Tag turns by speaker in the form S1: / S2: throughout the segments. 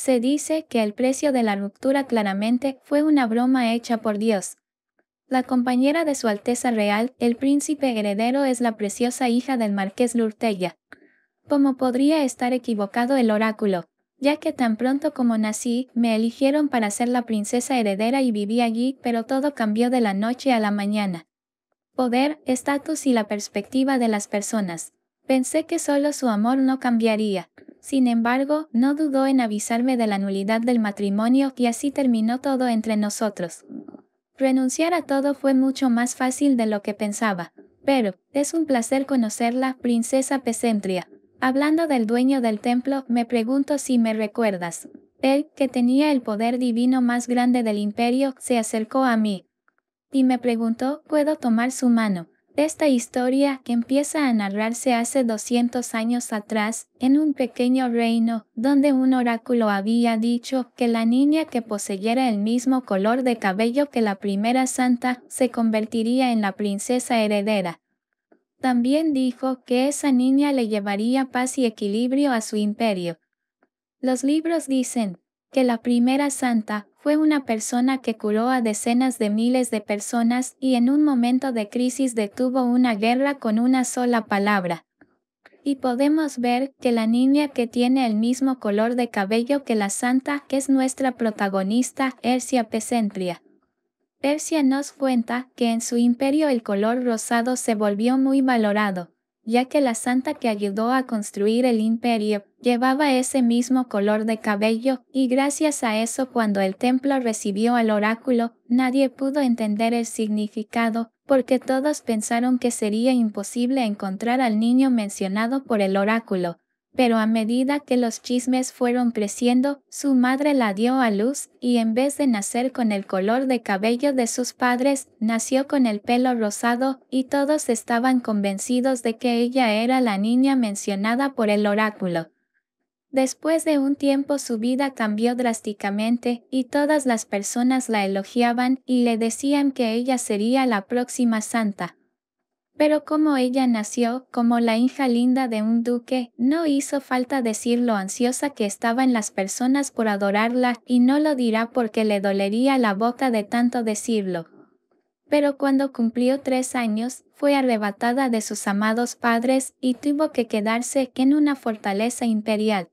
S1: se dice que el precio de la ruptura claramente fue una broma hecha por Dios. La compañera de Su Alteza Real, el príncipe heredero, es la preciosa hija del marqués Lurtella. ¿Cómo podría estar equivocado el oráculo? Ya que tan pronto como nací, me eligieron para ser la princesa heredera y viví allí, pero todo cambió de la noche a la mañana. Poder, estatus y la perspectiva de las personas. Pensé que solo su amor no cambiaría, sin embargo, no dudó en avisarme de la nulidad del matrimonio y así terminó todo entre nosotros. Renunciar a todo fue mucho más fácil de lo que pensaba. Pero, es un placer conocerla, princesa Pesentria. Hablando del dueño del templo, me pregunto si me recuerdas. Él, que tenía el poder divino más grande del imperio, se acercó a mí. Y me preguntó, ¿puedo tomar su mano? Esta historia que empieza a narrarse hace 200 años atrás, en un pequeño reino, donde un oráculo había dicho que la niña que poseyera el mismo color de cabello que la primera santa se convertiría en la princesa heredera. También dijo que esa niña le llevaría paz y equilibrio a su imperio. Los libros dicen que la primera santa fue una persona que curó a decenas de miles de personas y en un momento de crisis detuvo una guerra con una sola palabra. Y podemos ver que la niña que tiene el mismo color de cabello que la santa que es nuestra protagonista, Ercia Pesentria. Persia nos cuenta que en su imperio el color rosado se volvió muy valorado ya que la santa que ayudó a construir el imperio llevaba ese mismo color de cabello, y gracias a eso cuando el templo recibió el oráculo, nadie pudo entender el significado, porque todos pensaron que sería imposible encontrar al niño mencionado por el oráculo, pero a medida que los chismes fueron creciendo, su madre la dio a luz, y en vez de nacer con el color de cabello de sus padres, nació con el pelo rosado, y todos estaban convencidos de que ella era la niña mencionada por el oráculo. Después de un tiempo su vida cambió drásticamente, y todas las personas la elogiaban y le decían que ella sería la próxima santa. Pero como ella nació como la hija linda de un duque, no hizo falta decir lo ansiosa que estaba en las personas por adorarla, y no lo dirá porque le dolería la boca de tanto decirlo. Pero cuando cumplió tres años, fue arrebatada de sus amados padres y tuvo que quedarse en una fortaleza imperial.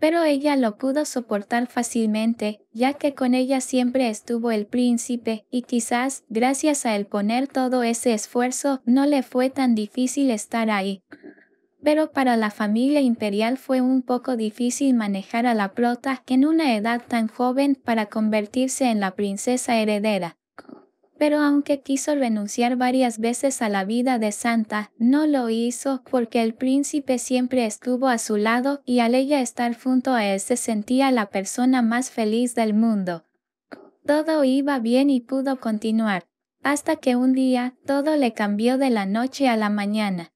S1: Pero ella lo pudo soportar fácilmente, ya que con ella siempre estuvo el príncipe, y quizás, gracias a él poner todo ese esfuerzo, no le fue tan difícil estar ahí. Pero para la familia imperial fue un poco difícil manejar a la prota en una edad tan joven para convertirse en la princesa heredera. Pero aunque quiso renunciar varias veces a la vida de Santa, no lo hizo porque el príncipe siempre estuvo a su lado y al ella estar junto a él se sentía la persona más feliz del mundo. Todo iba bien y pudo continuar, hasta que un día todo le cambió de la noche a la mañana.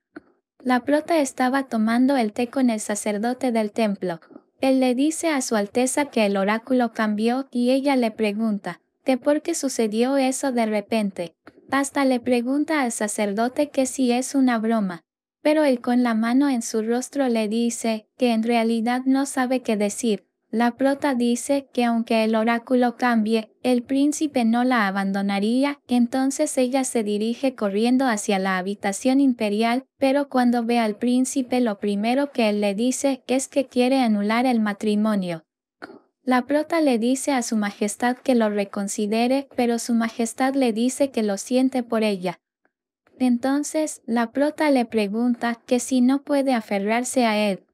S1: La prota estaba tomando el té con el sacerdote del templo. Él le dice a su Alteza que el oráculo cambió y ella le pregunta, de por qué sucedió eso de repente. Pasta le pregunta al sacerdote que si es una broma, pero él con la mano en su rostro le dice que en realidad no sabe qué decir. La prota dice que aunque el oráculo cambie, el príncipe no la abandonaría, entonces ella se dirige corriendo hacia la habitación imperial, pero cuando ve al príncipe lo primero que él le dice es que quiere anular el matrimonio. La prota le dice a su majestad que lo reconsidere, pero su majestad le dice que lo siente por ella. Entonces, la prota le pregunta que si no puede aferrarse a él.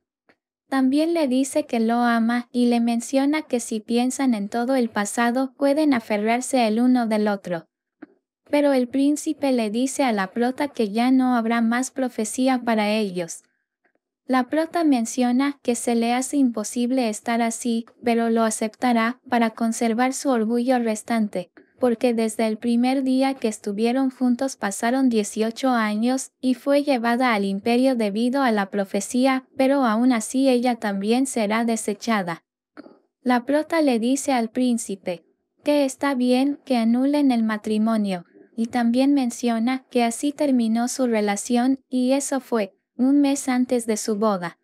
S1: También le dice que lo ama y le menciona que si piensan en todo el pasado pueden aferrarse el uno del otro. Pero el príncipe le dice a la prota que ya no habrá más profecía para ellos. La prota menciona que se le hace imposible estar así, pero lo aceptará para conservar su orgullo restante, porque desde el primer día que estuvieron juntos pasaron 18 años y fue llevada al imperio debido a la profecía, pero aún así ella también será desechada. La prota le dice al príncipe que está bien que anulen el matrimonio, y también menciona que así terminó su relación, y eso fue un mes antes de su boda.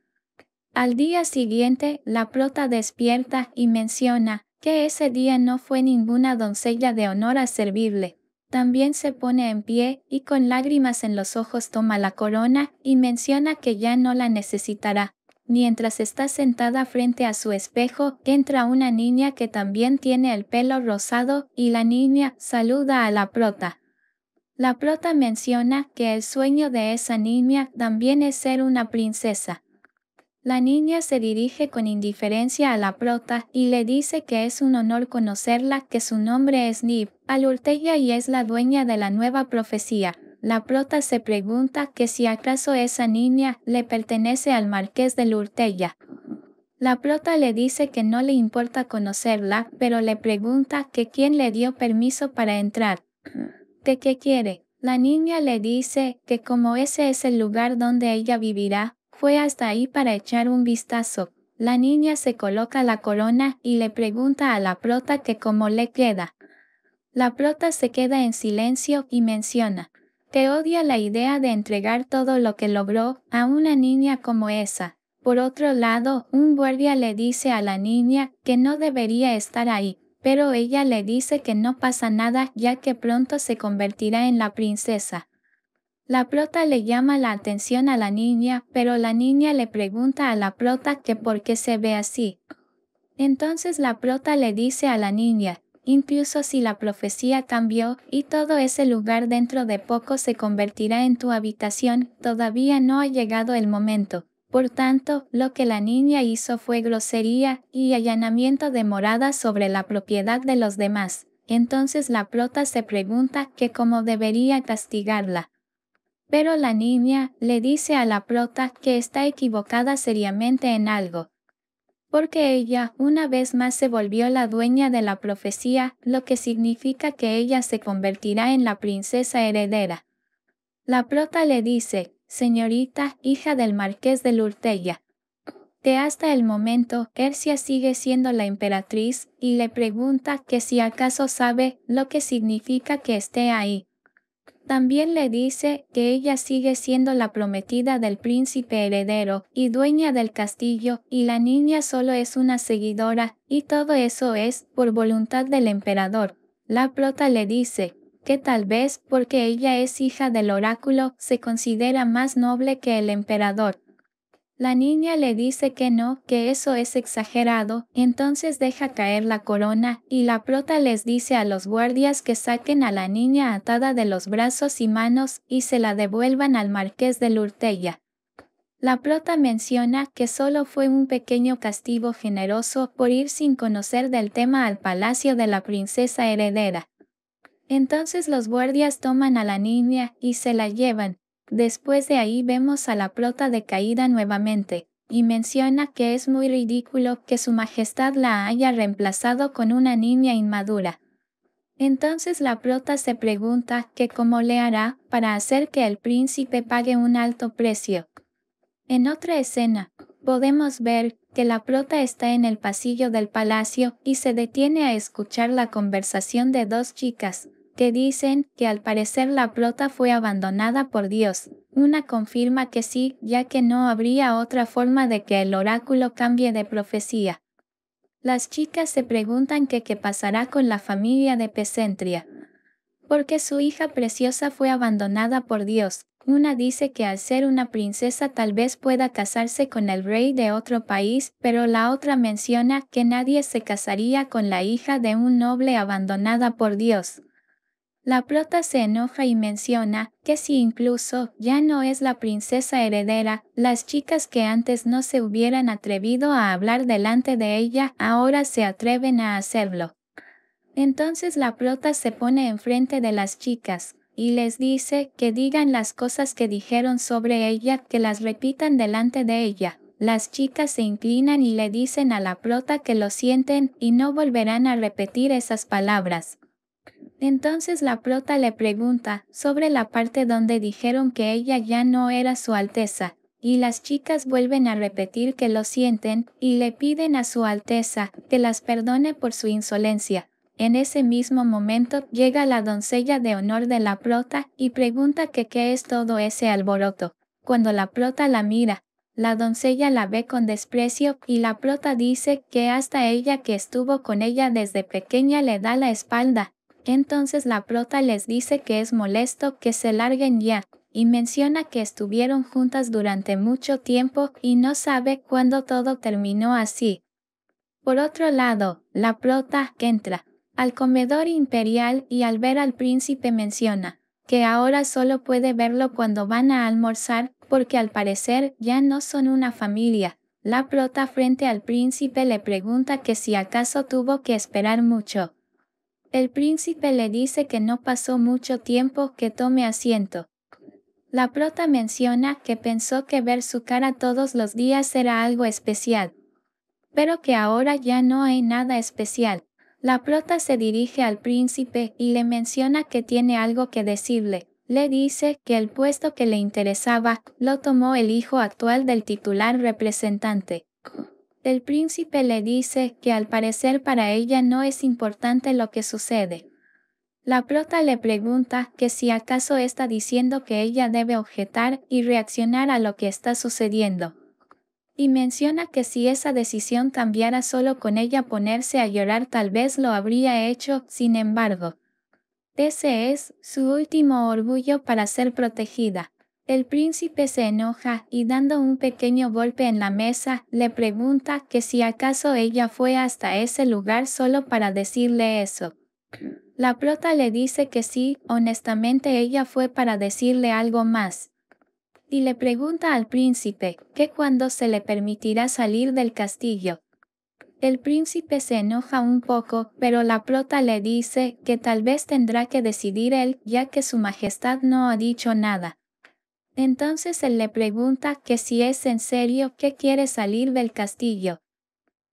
S1: Al día siguiente, la prota despierta y menciona que ese día no fue ninguna doncella de honor a servirle. También se pone en pie y con lágrimas en los ojos toma la corona y menciona que ya no la necesitará. Mientras está sentada frente a su espejo, entra una niña que también tiene el pelo rosado y la niña saluda a la prota. La prota menciona que el sueño de esa niña también es ser una princesa. La niña se dirige con indiferencia a la prota y le dice que es un honor conocerla, que su nombre es Nib, Alurteya y es la dueña de la nueva profecía. La prota se pregunta que si acaso esa niña le pertenece al marqués de Lurteya. La prota le dice que no le importa conocerla, pero le pregunta que quién le dio permiso para entrar qué quiere? La niña le dice que como ese es el lugar donde ella vivirá, fue hasta ahí para echar un vistazo. La niña se coloca la corona y le pregunta a la prota que cómo le queda. La prota se queda en silencio y menciona, que odia la idea de entregar todo lo que logró a una niña como esa. Por otro lado, un guardia le dice a la niña que no debería estar ahí, pero ella le dice que no pasa nada ya que pronto se convertirá en la princesa. La prota le llama la atención a la niña, pero la niña le pregunta a la prota que por qué se ve así. Entonces la prota le dice a la niña, incluso si la profecía cambió y todo ese lugar dentro de poco se convertirá en tu habitación, todavía no ha llegado el momento. Por tanto, lo que la niña hizo fue grosería y allanamiento de morada sobre la propiedad de los demás. Entonces la prota se pregunta que cómo debería castigarla. Pero la niña le dice a la prota que está equivocada seriamente en algo. Porque ella una vez más se volvió la dueña de la profecía, lo que significa que ella se convertirá en la princesa heredera. La prota le dice señorita, hija del marqués de Lurtella. De hasta el momento Ercia sigue siendo la emperatriz y le pregunta que si acaso sabe lo que significa que esté ahí. También le dice que ella sigue siendo la prometida del príncipe heredero y dueña del castillo y la niña solo es una seguidora y todo eso es por voluntad del emperador. La prota le dice, que tal vez porque ella es hija del oráculo se considera más noble que el emperador. La niña le dice que no, que eso es exagerado, entonces deja caer la corona, y la prota les dice a los guardias que saquen a la niña atada de los brazos y manos y se la devuelvan al marqués de Lurtella. La prota menciona que solo fue un pequeño castigo generoso por ir sin conocer del tema al palacio de la princesa heredera. Entonces los guardias toman a la niña y se la llevan. Después de ahí vemos a la prota decaída nuevamente, y menciona que es muy ridículo que su majestad la haya reemplazado con una niña inmadura. Entonces la prota se pregunta que cómo le hará para hacer que el príncipe pague un alto precio. En otra escena, podemos ver que la prota está en el pasillo del palacio y se detiene a escuchar la conversación de dos chicas, que dicen que al parecer la prota fue abandonada por Dios. Una confirma que sí, ya que no habría otra forma de que el oráculo cambie de profecía. Las chicas se preguntan que qué pasará con la familia de Pesentria. Porque su hija preciosa fue abandonada por Dios. Una dice que al ser una princesa tal vez pueda casarse con el rey de otro país, pero la otra menciona que nadie se casaría con la hija de un noble abandonada por Dios. La prota se enoja y menciona que si incluso ya no es la princesa heredera, las chicas que antes no se hubieran atrevido a hablar delante de ella ahora se atreven a hacerlo. Entonces la prota se pone enfrente de las chicas y les dice que digan las cosas que dijeron sobre ella, que las repitan delante de ella. Las chicas se inclinan y le dicen a la prota que lo sienten y no volverán a repetir esas palabras. Entonces la prota le pregunta sobre la parte donde dijeron que ella ya no era su alteza, y las chicas vuelven a repetir que lo sienten y le piden a su alteza que las perdone por su insolencia. En ese mismo momento llega la doncella de honor de la prota y pregunta que qué es todo ese alboroto. Cuando la prota la mira, la doncella la ve con desprecio y la prota dice que hasta ella que estuvo con ella desde pequeña le da la espalda, entonces la prota les dice que es molesto que se larguen ya, y menciona que estuvieron juntas durante mucho tiempo y no sabe cuándo todo terminó así. Por otro lado, la prota entra al comedor imperial y al ver al príncipe menciona que ahora solo puede verlo cuando van a almorzar porque al parecer ya no son una familia. La prota frente al príncipe le pregunta que si acaso tuvo que esperar mucho. El príncipe le dice que no pasó mucho tiempo que tome asiento. La prota menciona que pensó que ver su cara todos los días era algo especial, pero que ahora ya no hay nada especial. La prota se dirige al príncipe y le menciona que tiene algo que decirle. Le dice que el puesto que le interesaba lo tomó el hijo actual del titular representante. El príncipe le dice que al parecer para ella no es importante lo que sucede. La prota le pregunta que si acaso está diciendo que ella debe objetar y reaccionar a lo que está sucediendo. Y menciona que si esa decisión cambiara solo con ella ponerse a llorar tal vez lo habría hecho, sin embargo. Ese es su último orgullo para ser protegida. El príncipe se enoja y dando un pequeño golpe en la mesa, le pregunta que si acaso ella fue hasta ese lugar solo para decirle eso. La prota le dice que sí, honestamente ella fue para decirle algo más. Y le pregunta al príncipe que cuando se le permitirá salir del castillo. El príncipe se enoja un poco, pero la prota le dice que tal vez tendrá que decidir él, ya que su majestad no ha dicho nada. Entonces él le pregunta que si es en serio que quiere salir del castillo.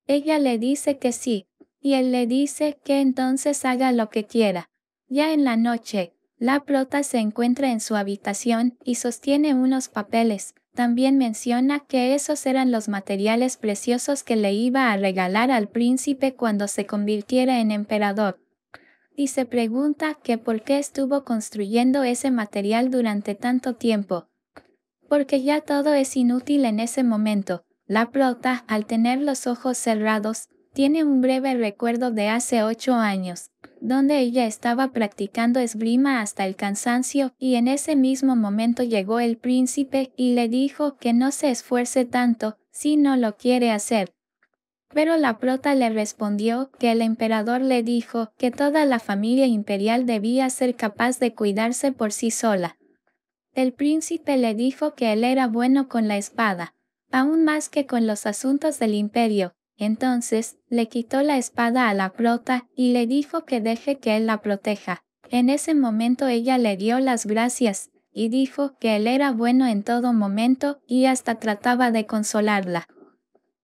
S1: Ella le dice que sí, y él le dice que entonces haga lo que quiera. Ya en la noche, la prota se encuentra en su habitación y sostiene unos papeles. También menciona que esos eran los materiales preciosos que le iba a regalar al príncipe cuando se convirtiera en emperador. Y se pregunta que por qué estuvo construyendo ese material durante tanto tiempo porque ya todo es inútil en ese momento. La prota, al tener los ojos cerrados, tiene un breve recuerdo de hace ocho años, donde ella estaba practicando esgrima hasta el cansancio, y en ese mismo momento llegó el príncipe y le dijo que no se esfuerce tanto, si no lo quiere hacer. Pero la prota le respondió que el emperador le dijo que toda la familia imperial debía ser capaz de cuidarse por sí sola. El príncipe le dijo que él era bueno con la espada, aún más que con los asuntos del imperio, entonces le quitó la espada a la prota y le dijo que deje que él la proteja. En ese momento ella le dio las gracias, y dijo que él era bueno en todo momento y hasta trataba de consolarla.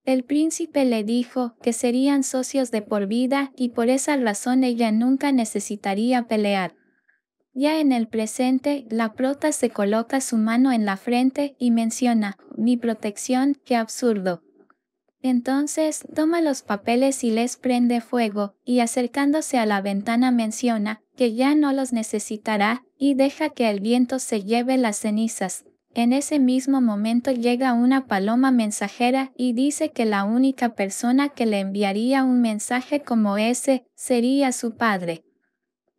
S1: El príncipe le dijo que serían socios de por vida y por esa razón ella nunca necesitaría pelear. Ya en el presente, la prota se coloca su mano en la frente y menciona, mi protección, qué absurdo. Entonces, toma los papeles y les prende fuego, y acercándose a la ventana menciona, que ya no los necesitará, y deja que el viento se lleve las cenizas. En ese mismo momento llega una paloma mensajera y dice que la única persona que le enviaría un mensaje como ese sería su padre.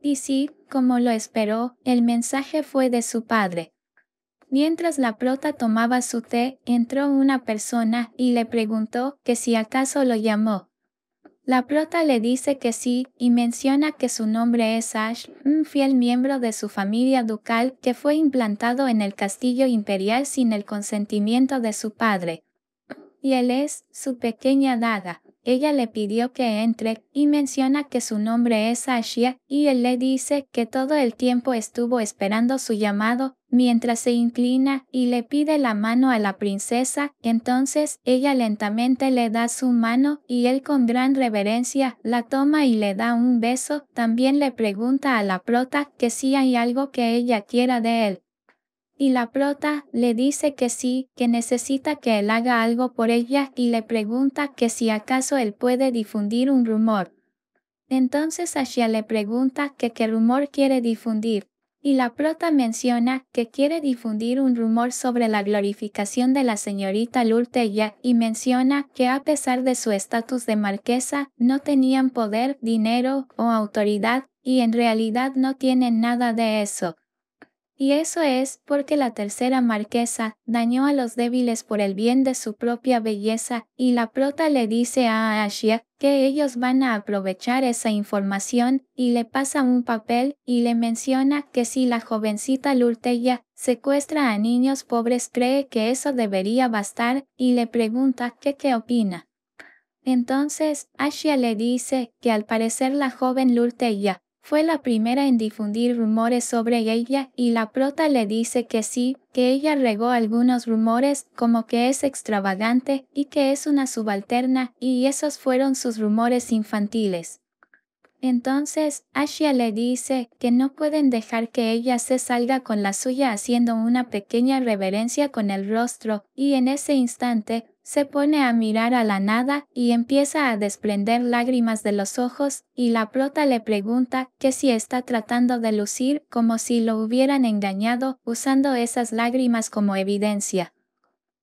S1: Y sí, como lo esperó, el mensaje fue de su padre. Mientras la prota tomaba su té, entró una persona y le preguntó que si acaso lo llamó. La prota le dice que sí y menciona que su nombre es Ash, un fiel miembro de su familia ducal que fue implantado en el castillo imperial sin el consentimiento de su padre. Y él es su pequeña daga ella le pidió que entre y menciona que su nombre es Ashia y él le dice que todo el tiempo estuvo esperando su llamado, mientras se inclina y le pide la mano a la princesa, entonces ella lentamente le da su mano y él con gran reverencia la toma y le da un beso, también le pregunta a la prota que si hay algo que ella quiera de él y la prota le dice que sí, que necesita que él haga algo por ella y le pregunta que si acaso él puede difundir un rumor. Entonces Ashia le pregunta que qué rumor quiere difundir, y la prota menciona que quiere difundir un rumor sobre la glorificación de la señorita Lurteya y menciona que a pesar de su estatus de marquesa, no tenían poder, dinero o autoridad, y en realidad no tienen nada de eso y eso es porque la tercera marquesa dañó a los débiles por el bien de su propia belleza, y la prota le dice a Ashia que ellos van a aprovechar esa información, y le pasa un papel, y le menciona que si la jovencita Lurteya secuestra a niños pobres cree que eso debería bastar, y le pregunta que qué opina. Entonces, Ashia le dice que al parecer la joven Lurteya fue la primera en difundir rumores sobre ella y la prota le dice que sí, que ella regó algunos rumores como que es extravagante y que es una subalterna y esos fueron sus rumores infantiles. Entonces, Ashia le dice que no pueden dejar que ella se salga con la suya haciendo una pequeña reverencia con el rostro, y en ese instante, se pone a mirar a la nada y empieza a desprender lágrimas de los ojos, y la prota le pregunta que si está tratando de lucir como si lo hubieran engañado usando esas lágrimas como evidencia.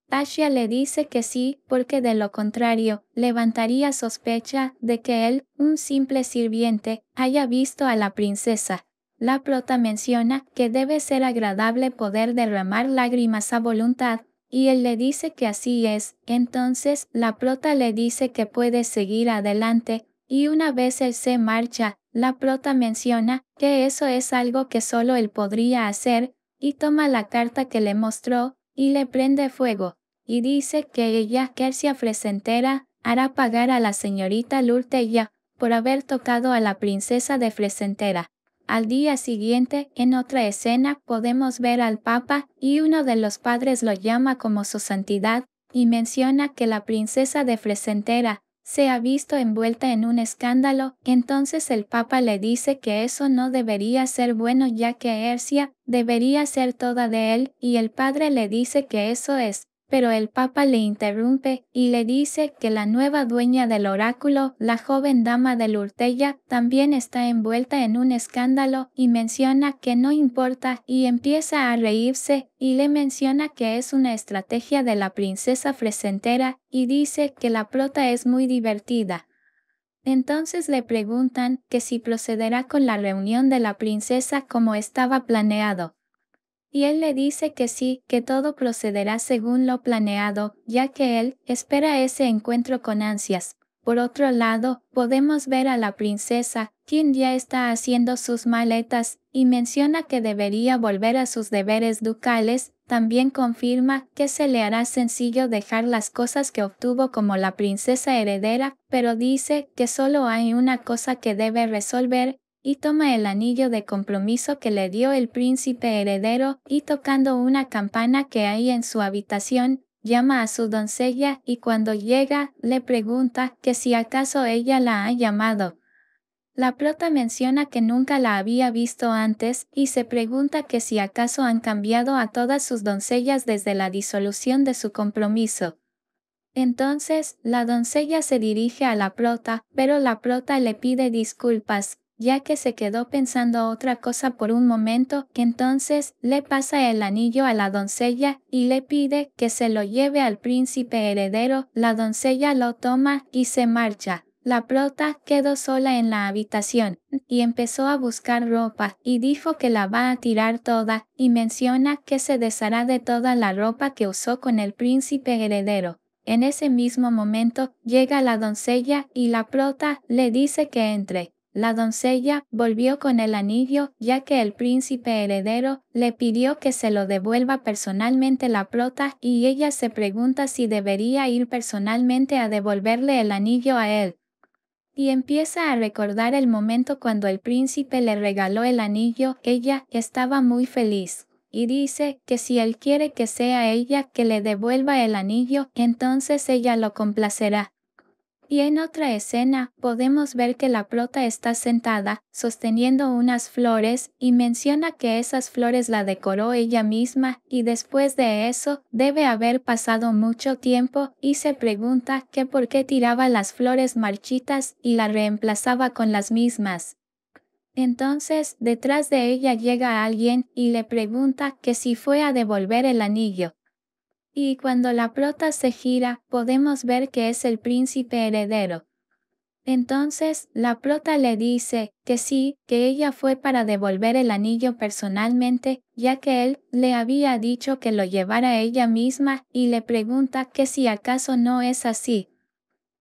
S1: Tasha le dice que sí, porque de lo contrario, levantaría sospecha de que él, un simple sirviente, haya visto a la princesa. La prota menciona que debe ser agradable poder derramar lágrimas a voluntad, y él le dice que así es, entonces la prota le dice que puede seguir adelante, y una vez él se marcha, la prota menciona que eso es algo que solo él podría hacer, y toma la carta que le mostró, y le prende fuego, y dice que ella, Kersia Fresentera, hará pagar a la señorita Lurteya por haber tocado a la princesa de Fresentera. Al día siguiente, en otra escena, podemos ver al Papa y uno de los padres lo llama como su santidad y menciona que la princesa de Fresentera se ha visto envuelta en un escándalo, entonces el Papa le dice que eso no debería ser bueno ya que Ercia debería ser toda de él, y el padre le dice que eso es, pero el Papa le interrumpe y le dice que la nueva dueña del oráculo, la joven dama de Lurtella, también está envuelta en un escándalo y menciona que no importa y empieza a reírse y le menciona que es una estrategia de la princesa fresentera y dice que la prota es muy divertida. Entonces le preguntan que si procederá con la reunión de la princesa como estaba planeado y él le dice que sí, que todo procederá según lo planeado, ya que él espera ese encuentro con ansias. Por otro lado, podemos ver a la princesa, quien ya está haciendo sus maletas, y menciona que debería volver a sus deberes ducales, también confirma que se le hará sencillo dejar las cosas que obtuvo como la princesa heredera, pero dice que solo hay una cosa que debe resolver, y toma el anillo de compromiso que le dio el príncipe heredero, y tocando una campana que hay en su habitación, llama a su doncella y cuando llega le pregunta que si acaso ella la ha llamado. La prota menciona que nunca la había visto antes y se pregunta que si acaso han cambiado a todas sus doncellas desde la disolución de su compromiso. Entonces, la doncella se dirige a la prota, pero la prota le pide disculpas, ya que se quedó pensando otra cosa por un momento, que entonces le pasa el anillo a la doncella y le pide que se lo lleve al príncipe heredero, la doncella lo toma y se marcha. La prota quedó sola en la habitación y empezó a buscar ropa y dijo que la va a tirar toda y menciona que se deshará de toda la ropa que usó con el príncipe heredero. En ese mismo momento llega la doncella y la prota le dice que entre. La doncella volvió con el anillo, ya que el príncipe heredero le pidió que se lo devuelva personalmente la prota y ella se pregunta si debería ir personalmente a devolverle el anillo a él. Y empieza a recordar el momento cuando el príncipe le regaló el anillo, ella estaba muy feliz. Y dice que si él quiere que sea ella que le devuelva el anillo, entonces ella lo complacerá. Y en otra escena podemos ver que la prota está sentada, sosteniendo unas flores, y menciona que esas flores la decoró ella misma, y después de eso, debe haber pasado mucho tiempo, y se pregunta que por qué tiraba las flores marchitas y la reemplazaba con las mismas. Entonces, detrás de ella llega alguien y le pregunta que si fue a devolver el anillo. Y cuando la prota se gira, podemos ver que es el príncipe heredero. Entonces, la prota le dice que sí, que ella fue para devolver el anillo personalmente, ya que él le había dicho que lo llevara ella misma, y le pregunta que si acaso no es así.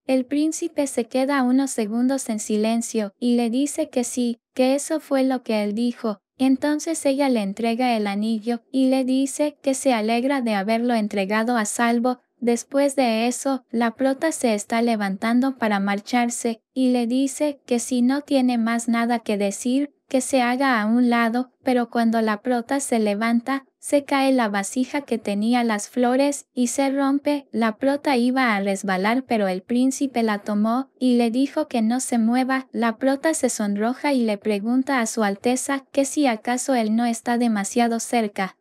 S1: El príncipe se queda unos segundos en silencio y le dice que sí, que eso fue lo que él dijo, entonces ella le entrega el anillo y le dice que se alegra de haberlo entregado a salvo. Después de eso, la prota se está levantando para marcharse y le dice que si no tiene más nada que decir, que se haga a un lado, pero cuando la prota se levanta, se cae la vasija que tenía las flores y se rompe, la prota iba a resbalar pero el príncipe la tomó y le dijo que no se mueva, la prota se sonroja y le pregunta a su Alteza que si acaso él no está demasiado cerca.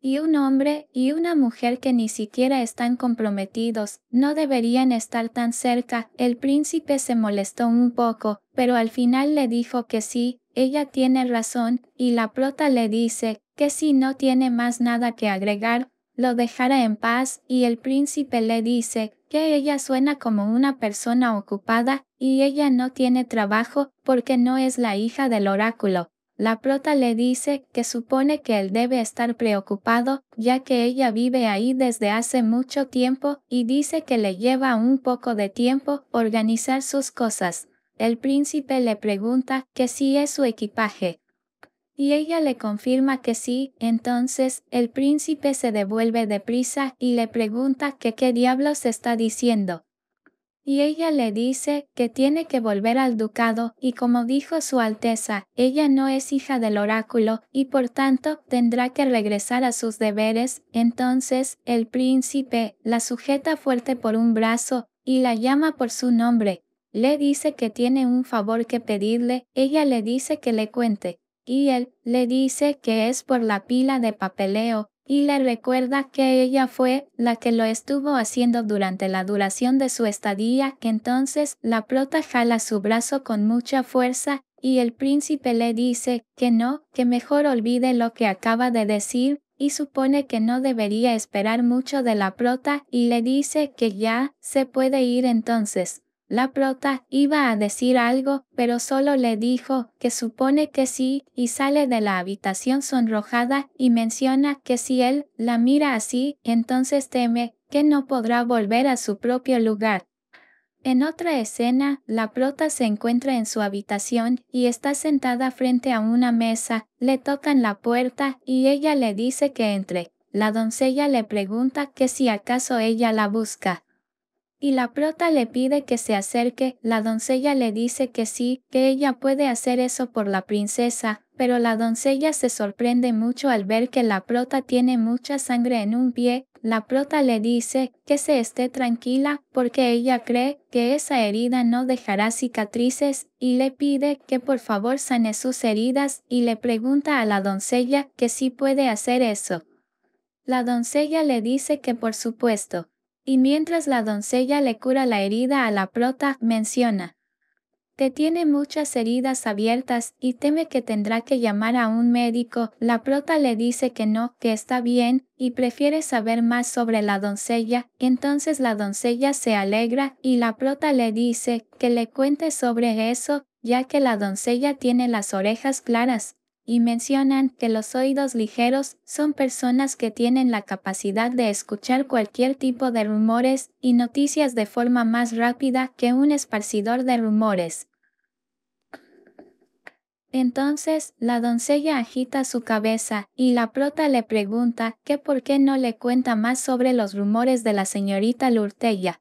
S1: Y un hombre y una mujer que ni siquiera están comprometidos, no deberían estar tan cerca, el príncipe se molestó un poco, pero al final le dijo que sí, ella tiene razón, y la prota le dice que si no tiene más nada que agregar, lo dejará en paz, y el príncipe le dice que ella suena como una persona ocupada, y ella no tiene trabajo porque no es la hija del oráculo. La prota le dice que supone que él debe estar preocupado, ya que ella vive ahí desde hace mucho tiempo, y dice que le lleva un poco de tiempo organizar sus cosas el príncipe le pregunta que si es su equipaje. Y ella le confirma que sí, entonces el príncipe se devuelve deprisa y le pregunta que qué diablos está diciendo. Y ella le dice que tiene que volver al ducado y como dijo su Alteza, ella no es hija del oráculo y por tanto tendrá que regresar a sus deberes. Entonces el príncipe la sujeta fuerte por un brazo y la llama por su nombre, le dice que tiene un favor que pedirle, ella le dice que le cuente, y él le dice que es por la pila de papeleo, y le recuerda que ella fue la que lo estuvo haciendo durante la duración de su estadía, que entonces la prota jala su brazo con mucha fuerza, y el príncipe le dice que no, que mejor olvide lo que acaba de decir, y supone que no debería esperar mucho de la prota, y le dice que ya se puede ir entonces. La prota iba a decir algo, pero solo le dijo que supone que sí, y sale de la habitación sonrojada y menciona que si él la mira así, entonces teme que no podrá volver a su propio lugar. En otra escena, la prota se encuentra en su habitación y está sentada frente a una mesa, le tocan la puerta y ella le dice que entre. La doncella le pregunta que si acaso ella la busca y la prota le pide que se acerque, la doncella le dice que sí, que ella puede hacer eso por la princesa, pero la doncella se sorprende mucho al ver que la prota tiene mucha sangre en un pie, la prota le dice que se esté tranquila porque ella cree que esa herida no dejará cicatrices y le pide que por favor sane sus heridas y le pregunta a la doncella que si sí puede hacer eso. La doncella le dice que por supuesto. Y mientras la doncella le cura la herida a la prota, menciona, Que tiene muchas heridas abiertas y teme que tendrá que llamar a un médico. La prota le dice que no, que está bien, y prefiere saber más sobre la doncella. Entonces la doncella se alegra y la prota le dice que le cuente sobre eso, ya que la doncella tiene las orejas claras y mencionan que los oídos ligeros son personas que tienen la capacidad de escuchar cualquier tipo de rumores y noticias de forma más rápida que un esparcidor de rumores. Entonces la doncella agita su cabeza y la prota le pregunta qué por qué no le cuenta más sobre los rumores de la señorita Lurtella.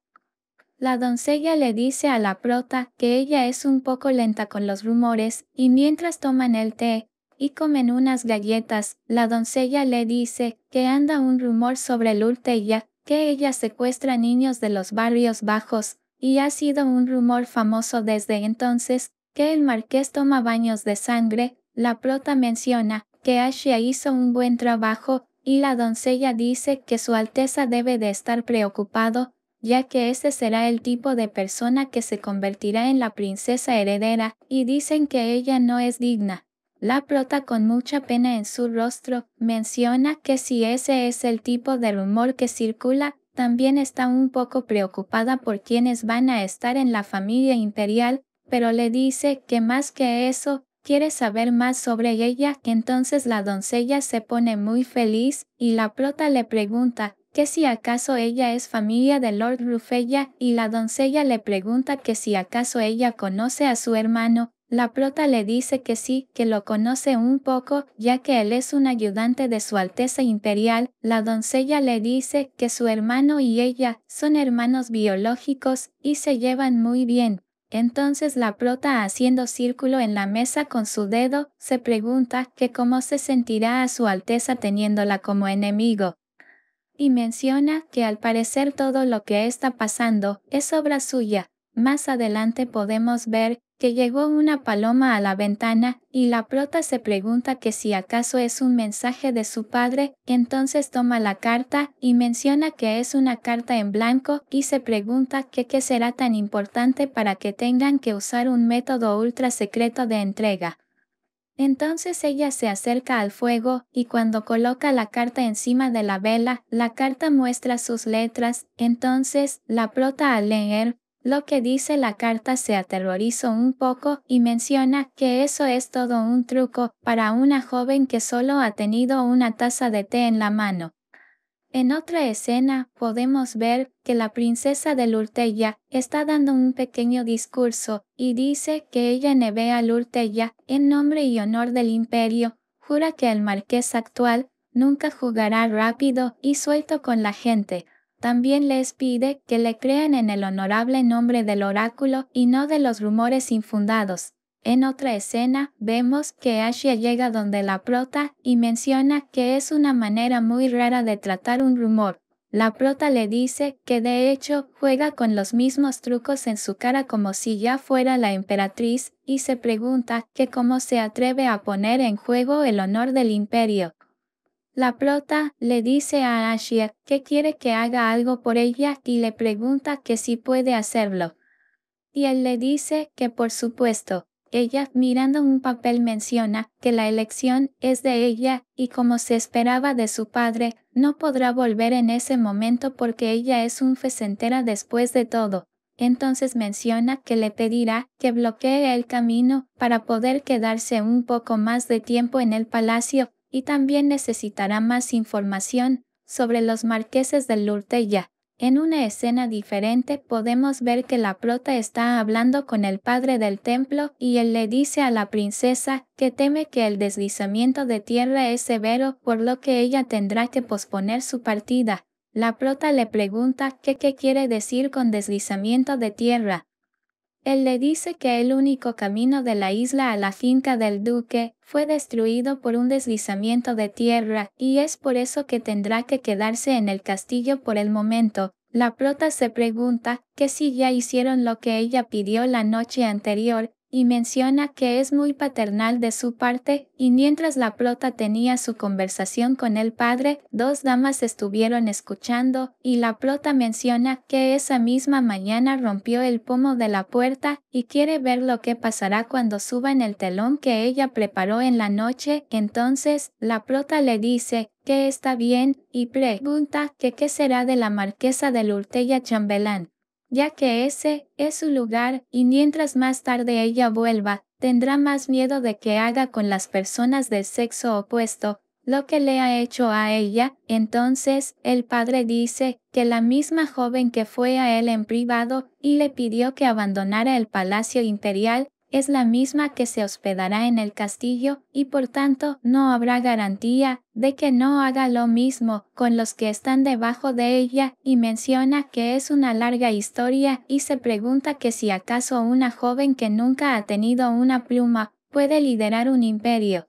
S1: La doncella le dice a la prota que ella es un poco lenta con los rumores y mientras toman el té, y comen unas galletas, la doncella le dice que anda un rumor sobre Lurteya, que ella secuestra niños de los barrios bajos, y ha sido un rumor famoso desde entonces, que el marqués toma baños de sangre, la prota menciona que Ashia hizo un buen trabajo, y la doncella dice que su Alteza debe de estar preocupado, ya que ese será el tipo de persona que se convertirá en la princesa heredera, y dicen que ella no es digna. La prota con mucha pena en su rostro menciona que si ese es el tipo de rumor que circula, también está un poco preocupada por quienes van a estar en la familia imperial, pero le dice que más que eso, quiere saber más sobre ella. Entonces la doncella se pone muy feliz y la prota le pregunta que si acaso ella es familia de Lord Rufella y la doncella le pregunta que si acaso ella conoce a su hermano, la prota le dice que sí, que lo conoce un poco, ya que él es un ayudante de su Alteza Imperial. La doncella le dice que su hermano y ella son hermanos biológicos y se llevan muy bien. Entonces la prota haciendo círculo en la mesa con su dedo, se pregunta que cómo se sentirá a su Alteza teniéndola como enemigo. Y menciona que al parecer todo lo que está pasando es obra suya. Más adelante podemos ver que llegó una paloma a la ventana, y la prota se pregunta que si acaso es un mensaje de su padre, entonces toma la carta, y menciona que es una carta en blanco, y se pregunta que qué será tan importante para que tengan que usar un método ultra secreto de entrega. Entonces ella se acerca al fuego, y cuando coloca la carta encima de la vela, la carta muestra sus letras, entonces, la prota al leer, lo que dice la carta se aterrorizó un poco y menciona que eso es todo un truco para una joven que solo ha tenido una taza de té en la mano. En otra escena, podemos ver que la princesa de Lurtella está dando un pequeño discurso y dice que ella nevea Lurtella en nombre y honor del imperio, jura que el marqués actual nunca jugará rápido y suelto con la gente, también les pide que le crean en el honorable nombre del oráculo y no de los rumores infundados. En otra escena, vemos que Ashia llega donde la prota y menciona que es una manera muy rara de tratar un rumor. La prota le dice que de hecho juega con los mismos trucos en su cara como si ya fuera la emperatriz y se pregunta que cómo se atreve a poner en juego el honor del imperio. La prota le dice a Ashia que quiere que haga algo por ella y le pregunta que si puede hacerlo. Y él le dice que por supuesto. Ella, mirando un papel, menciona que la elección es de ella y como se esperaba de su padre, no podrá volver en ese momento porque ella es un fecentera después de todo. Entonces menciona que le pedirá que bloquee el camino para poder quedarse un poco más de tiempo en el palacio, y también necesitará más información sobre los marqueses del Lurtella. En una escena diferente podemos ver que la prota está hablando con el padre del templo y él le dice a la princesa que teme que el deslizamiento de tierra es severo por lo que ella tendrá que posponer su partida. La prota le pregunta qué quiere decir con deslizamiento de tierra él le dice que el único camino de la isla a la finca del duque fue destruido por un deslizamiento de tierra y es por eso que tendrá que quedarse en el castillo por el momento. La prota se pregunta que si ya hicieron lo que ella pidió la noche anterior, y menciona que es muy paternal de su parte, y mientras la plota tenía su conversación con el padre, dos damas estuvieron escuchando, y la plota menciona que esa misma mañana rompió el pomo de la puerta, y quiere ver lo que pasará cuando suba en el telón que ella preparó en la noche, entonces, la prota le dice, que está bien, y pregunta que qué será de la marquesa del Urtella Chambelán ya que ese es su lugar, y mientras más tarde ella vuelva, tendrá más miedo de que haga con las personas del sexo opuesto lo que le ha hecho a ella, entonces el padre dice que la misma joven que fue a él en privado y le pidió que abandonara el palacio imperial, es la misma que se hospedará en el castillo y por tanto no habrá garantía de que no haga lo mismo con los que están debajo de ella y menciona que es una larga historia y se pregunta que si acaso una joven que nunca ha tenido una pluma puede liderar un imperio.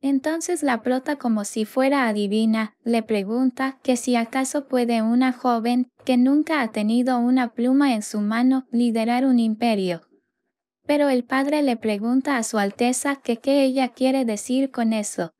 S1: Entonces la prota como si fuera adivina, le pregunta que si acaso puede una joven que nunca ha tenido una pluma en su mano liderar un imperio. Pero el padre le pregunta a su Alteza que qué ella quiere decir con eso.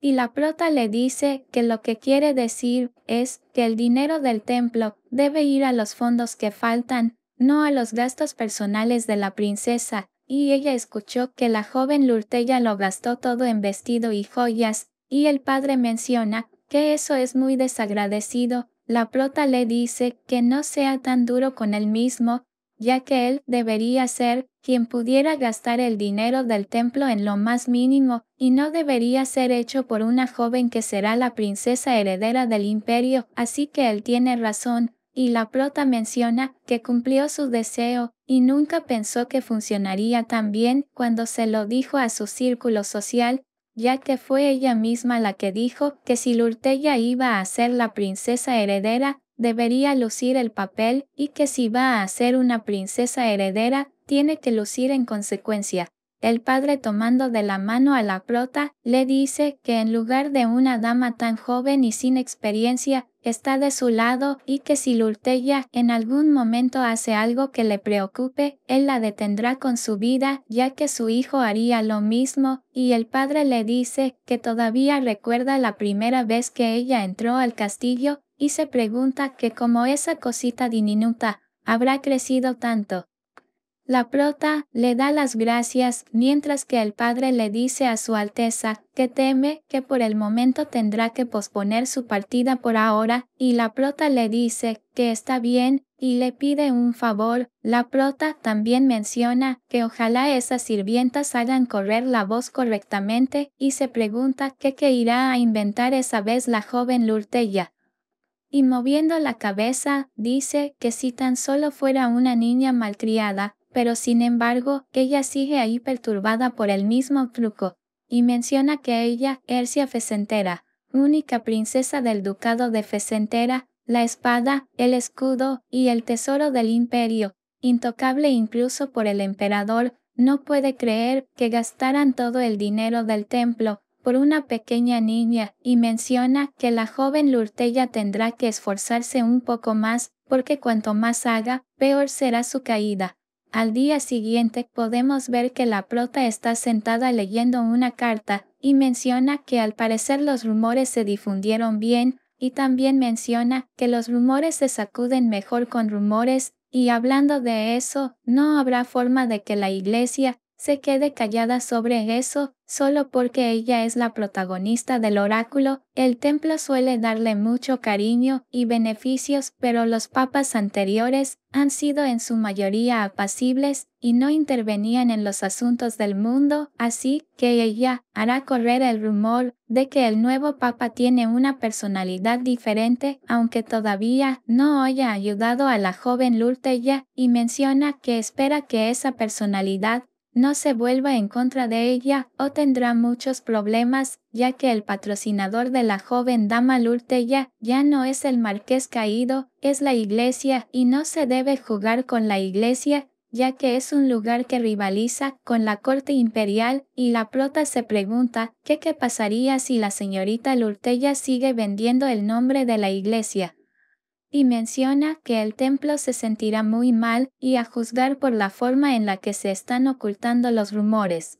S1: Y la prota le dice que lo que quiere decir es que el dinero del templo debe ir a los fondos que faltan, no a los gastos personales de la princesa, y ella escuchó que la joven Lurtella lo gastó todo en vestido y joyas, y el padre menciona que eso es muy desagradecido, la prota le dice que no sea tan duro con él mismo, ya que él debería ser quien pudiera gastar el dinero del templo en lo más mínimo, y no debería ser hecho por una joven que será la princesa heredera del imperio, así que él tiene razón, y la prota menciona que cumplió su deseo, y nunca pensó que funcionaría tan bien cuando se lo dijo a su círculo social, ya que fue ella misma la que dijo que si Lurtella iba a ser la princesa heredera, debería lucir el papel y que si va a ser una princesa heredera, tiene que lucir en consecuencia. El padre tomando de la mano a la prota, le dice que en lugar de una dama tan joven y sin experiencia, está de su lado y que si Lurtella en algún momento hace algo que le preocupe, él la detendrá con su vida, ya que su hijo haría lo mismo, y el padre le dice que todavía recuerda la primera vez que ella entró al castillo, y se pregunta que como esa cosita diminuta habrá crecido tanto. La prota le da las gracias mientras que el padre le dice a su Alteza que teme que por el momento tendrá que posponer su partida por ahora y la prota le dice que está bien y le pide un favor. La prota también menciona que ojalá esas sirvientas hagan correr la voz correctamente y se pregunta qué que irá a inventar esa vez la joven Lurtella. Y moviendo la cabeza, dice que si tan solo fuera una niña malcriada, pero sin embargo, ella sigue ahí perturbada por el mismo truco, y menciona que ella, Hercia Fesentera, única princesa del ducado de Fesentera, la espada, el escudo y el tesoro del imperio, intocable incluso por el emperador, no puede creer que gastaran todo el dinero del templo, por una pequeña niña y menciona que la joven Lurtella tendrá que esforzarse un poco más, porque cuanto más haga, peor será su caída. Al día siguiente podemos ver que la prota está sentada leyendo una carta, y menciona que al parecer los rumores se difundieron bien, y también menciona que los rumores se sacuden mejor con rumores, y hablando de eso, no habrá forma de que la iglesia, se quede callada sobre eso, solo porque ella es la protagonista del oráculo, el templo suele darle mucho cariño y beneficios, pero los papas anteriores han sido en su mayoría apacibles y no intervenían en los asuntos del mundo, así que ella hará correr el rumor de que el nuevo papa tiene una personalidad diferente, aunque todavía no haya ayudado a la joven Lurteya, y menciona que espera que esa personalidad no se vuelva en contra de ella o tendrá muchos problemas, ya que el patrocinador de la joven dama Lurtella ya no es el marqués caído, es la iglesia y no se debe jugar con la iglesia, ya que es un lugar que rivaliza con la corte imperial, y la prota se pregunta, ¿qué qué pasaría si la señorita Lurtella sigue vendiendo el nombre de la iglesia? y menciona que el templo se sentirá muy mal y a juzgar por la forma en la que se están ocultando los rumores.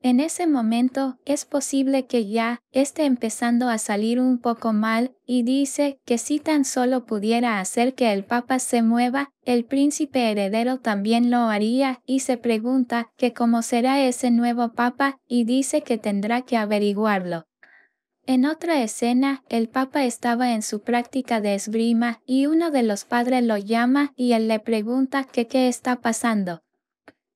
S1: En ese momento, es posible que ya esté empezando a salir un poco mal, y dice que si tan solo pudiera hacer que el Papa se mueva, el príncipe heredero también lo haría, y se pregunta que cómo será ese nuevo Papa, y dice que tendrá que averiguarlo. En otra escena, el Papa estaba en su práctica de esgrima y uno de los padres lo llama y él le pregunta que qué está pasando.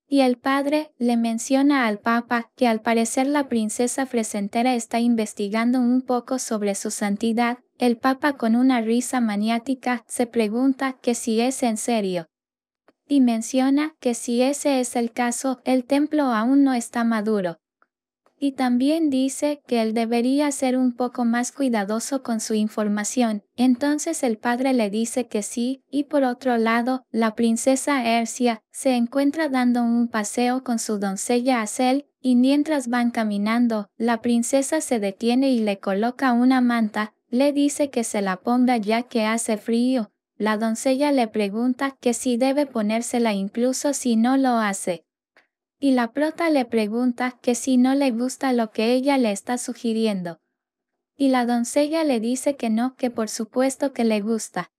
S1: Y el padre le menciona al Papa que al parecer la princesa Fresentera está investigando un poco sobre su santidad. El Papa con una risa maniática se pregunta que si es en serio. Y menciona que si ese es el caso, el templo aún no está maduro. Y también dice que él debería ser un poco más cuidadoso con su información. Entonces el padre le dice que sí, y por otro lado, la princesa Ercia se encuentra dando un paseo con su doncella Acel, y mientras van caminando, la princesa se detiene y le coloca una manta, le dice que se la ponga ya que hace frío. La doncella le pregunta que si debe ponérsela incluso si no lo hace y la prota le pregunta que si no le gusta lo que ella le está sugiriendo. Y la doncella le dice que no, que por supuesto que le gusta.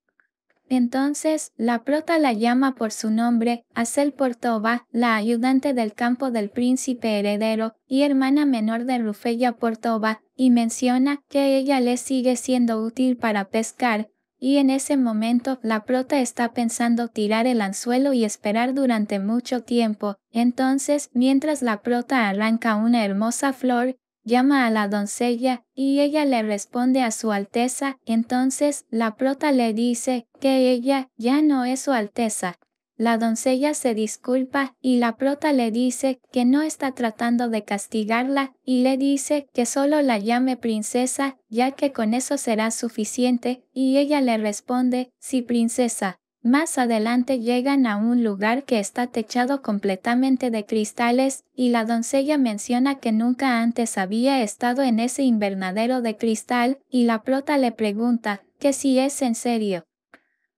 S1: Entonces, la prota la llama por su nombre, Acel Portova, la ayudante del campo del príncipe heredero y hermana menor de Rufella Portova, y menciona que ella le sigue siendo útil para pescar, y en ese momento la prota está pensando tirar el anzuelo y esperar durante mucho tiempo. Entonces, mientras la prota arranca una hermosa flor, llama a la doncella, y ella le responde a su Alteza, entonces la prota le dice que ella ya no es su Alteza, la doncella se disculpa y la prota le dice que no está tratando de castigarla y le dice que solo la llame princesa, ya que con eso será suficiente, y ella le responde, sí princesa. Más adelante llegan a un lugar que está techado completamente de cristales, y la doncella menciona que nunca antes había estado en ese invernadero de cristal, y la prota le pregunta, que si es en serio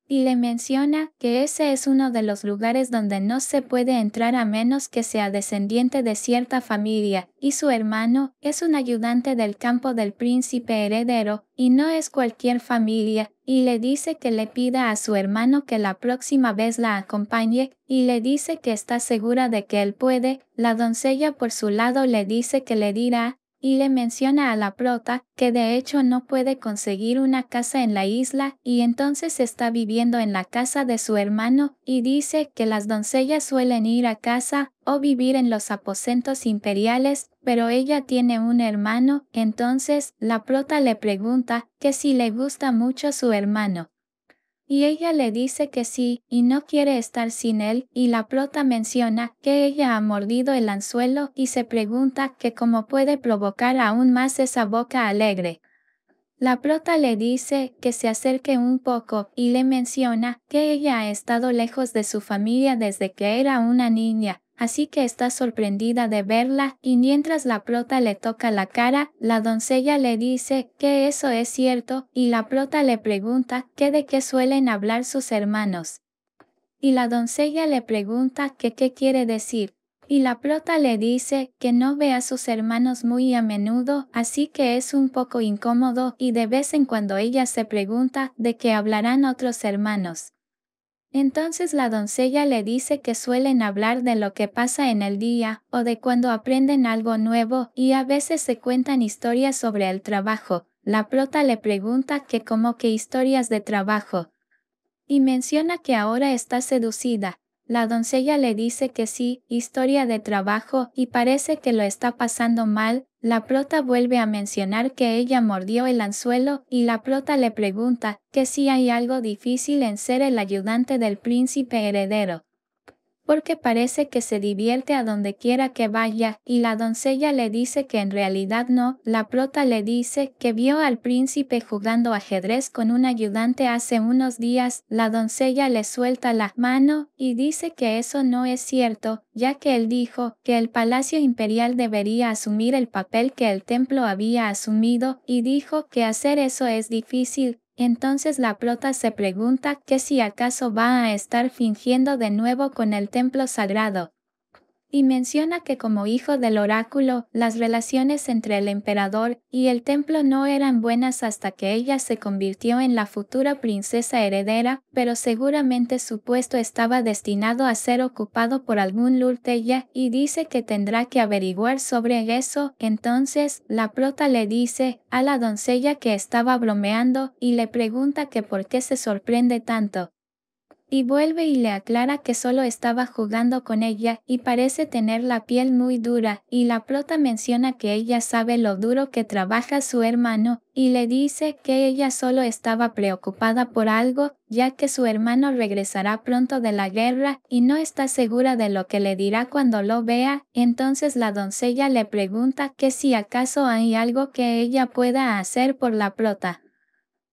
S1: y le menciona que ese es uno de los lugares donde no se puede entrar a menos que sea descendiente de cierta familia, y su hermano es un ayudante del campo del príncipe heredero, y no es cualquier familia, y le dice que le pida a su hermano que la próxima vez la acompañe, y le dice que está segura de que él puede, la doncella por su lado le dice que le dirá, y le menciona a la prota que de hecho no puede conseguir una casa en la isla y entonces está viviendo en la casa de su hermano y dice que las doncellas suelen ir a casa o vivir en los aposentos imperiales, pero ella tiene un hermano, entonces la prota le pregunta que si le gusta mucho su hermano y ella le dice que sí, y no quiere estar sin él, y la prota menciona que ella ha mordido el anzuelo y se pregunta que cómo puede provocar aún más esa boca alegre. La prota le dice que se acerque un poco y le menciona que ella ha estado lejos de su familia desde que era una niña, así que está sorprendida de verla, y mientras la prota le toca la cara, la doncella le dice que eso es cierto, y la prota le pregunta qué de qué suelen hablar sus hermanos. Y la doncella le pregunta que qué quiere decir. Y la prota le dice que no ve a sus hermanos muy a menudo, así que es un poco incómodo y de vez en cuando ella se pregunta de qué hablarán otros hermanos. Entonces la doncella le dice que suelen hablar de lo que pasa en el día, o de cuando aprenden algo nuevo, y a veces se cuentan historias sobre el trabajo. La prota le pregunta que como que historias de trabajo. Y menciona que ahora está seducida, la doncella le dice que sí, historia de trabajo, y parece que lo está pasando mal. La prota vuelve a mencionar que ella mordió el anzuelo, y la prota le pregunta que si hay algo difícil en ser el ayudante del príncipe heredero porque parece que se divierte a donde quiera que vaya, y la doncella le dice que en realidad no, la prota le dice que vio al príncipe jugando ajedrez con un ayudante hace unos días, la doncella le suelta la mano, y dice que eso no es cierto, ya que él dijo que el palacio imperial debería asumir el papel que el templo había asumido, y dijo que hacer eso es difícil, entonces la prota se pregunta que si acaso va a estar fingiendo de nuevo con el templo sagrado, y menciona que como hijo del oráculo, las relaciones entre el emperador y el templo no eran buenas hasta que ella se convirtió en la futura princesa heredera, pero seguramente su puesto estaba destinado a ser ocupado por algún Lurteya y dice que tendrá que averiguar sobre eso. Entonces, la prota le dice a la doncella que estaba bromeando y le pregunta que por qué se sorprende tanto y vuelve y le aclara que solo estaba jugando con ella y parece tener la piel muy dura, y la prota menciona que ella sabe lo duro que trabaja su hermano, y le dice que ella solo estaba preocupada por algo, ya que su hermano regresará pronto de la guerra y no está segura de lo que le dirá cuando lo vea, entonces la doncella le pregunta que si acaso hay algo que ella pueda hacer por la prota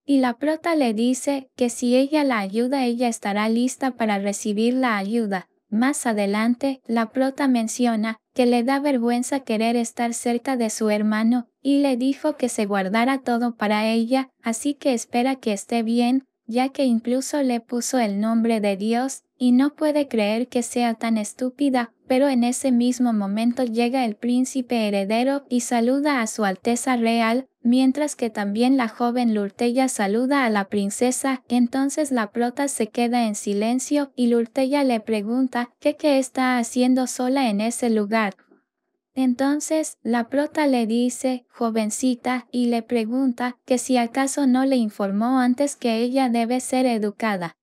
S1: y la prota le dice que si ella la ayuda ella estará lista para recibir la ayuda. Más adelante, la prota menciona que le da vergüenza querer estar cerca de su hermano, y le dijo que se guardara todo para ella, así que espera que esté bien, ya que incluso le puso el nombre de Dios, y no puede creer que sea tan estúpida, pero en ese mismo momento llega el príncipe heredero y saluda a su Alteza Real, mientras que también la joven Lurtella saluda a la princesa, entonces la prota se queda en silencio y Lurtella le pregunta qué qué está haciendo sola en ese lugar. Entonces, la prota le dice, jovencita, y le pregunta que si acaso no le informó antes que ella debe ser educada.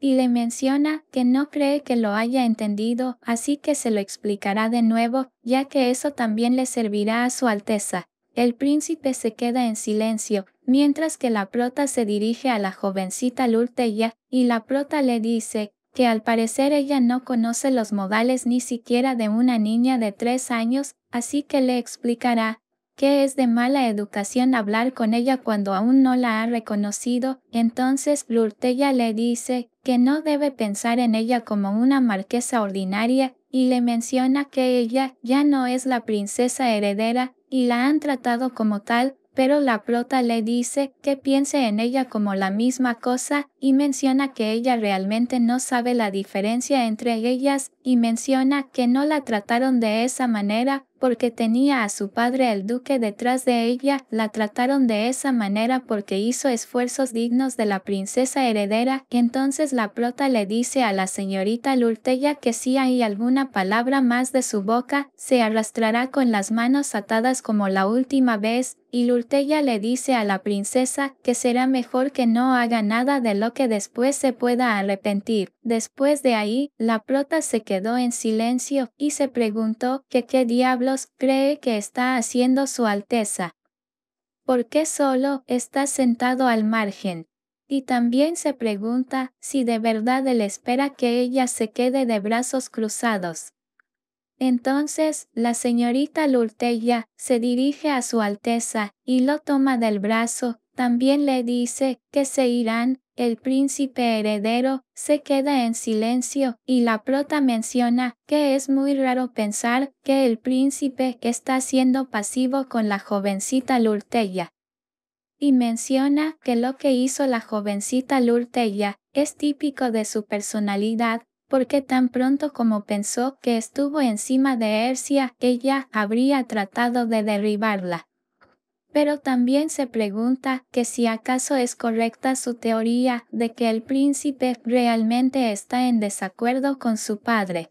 S1: Y le menciona que no cree que lo haya entendido, así que se lo explicará de nuevo, ya que eso también le servirá a su Alteza. El príncipe se queda en silencio, mientras que la prota se dirige a la jovencita Lurteya, y la prota le dice, que al parecer ella no conoce los modales ni siquiera de una niña de tres años, así que le explicará que es de mala educación hablar con ella cuando aún no la ha reconocido, entonces Lurteya le dice que no debe pensar en ella como una marquesa ordinaria, y le menciona que ella ya no es la princesa heredera y la han tratado como tal, pero la prota le dice que piense en ella como la misma cosa y menciona que ella realmente no sabe la diferencia entre ellas y menciona que no la trataron de esa manera porque tenía a su padre el duque detrás de ella, la trataron de esa manera porque hizo esfuerzos dignos de la princesa heredera, entonces la prota le dice a la señorita Lurtella que si hay alguna palabra más de su boca, se arrastrará con las manos atadas como la última vez, y Lurtella le dice a la princesa que será mejor que no haga nada de lo que después se pueda arrepentir. Después de ahí, la prota se quedó en silencio y se preguntó que qué diablo cree que está haciendo su Alteza? ¿Por qué solo está sentado al margen? Y también se pregunta si de verdad él espera que ella se quede de brazos cruzados. Entonces, la señorita Lurtella se dirige a su Alteza y lo toma del brazo, también le dice que se irán, el príncipe heredero se queda en silencio y la prota menciona que es muy raro pensar que el príncipe está siendo pasivo con la jovencita Lurtella. Y menciona que lo que hizo la jovencita Lurtella es típico de su personalidad, porque tan pronto como pensó que estuvo encima de Ercia, ella habría tratado de derribarla. Pero también se pregunta que si acaso es correcta su teoría de que el príncipe realmente está en desacuerdo con su padre.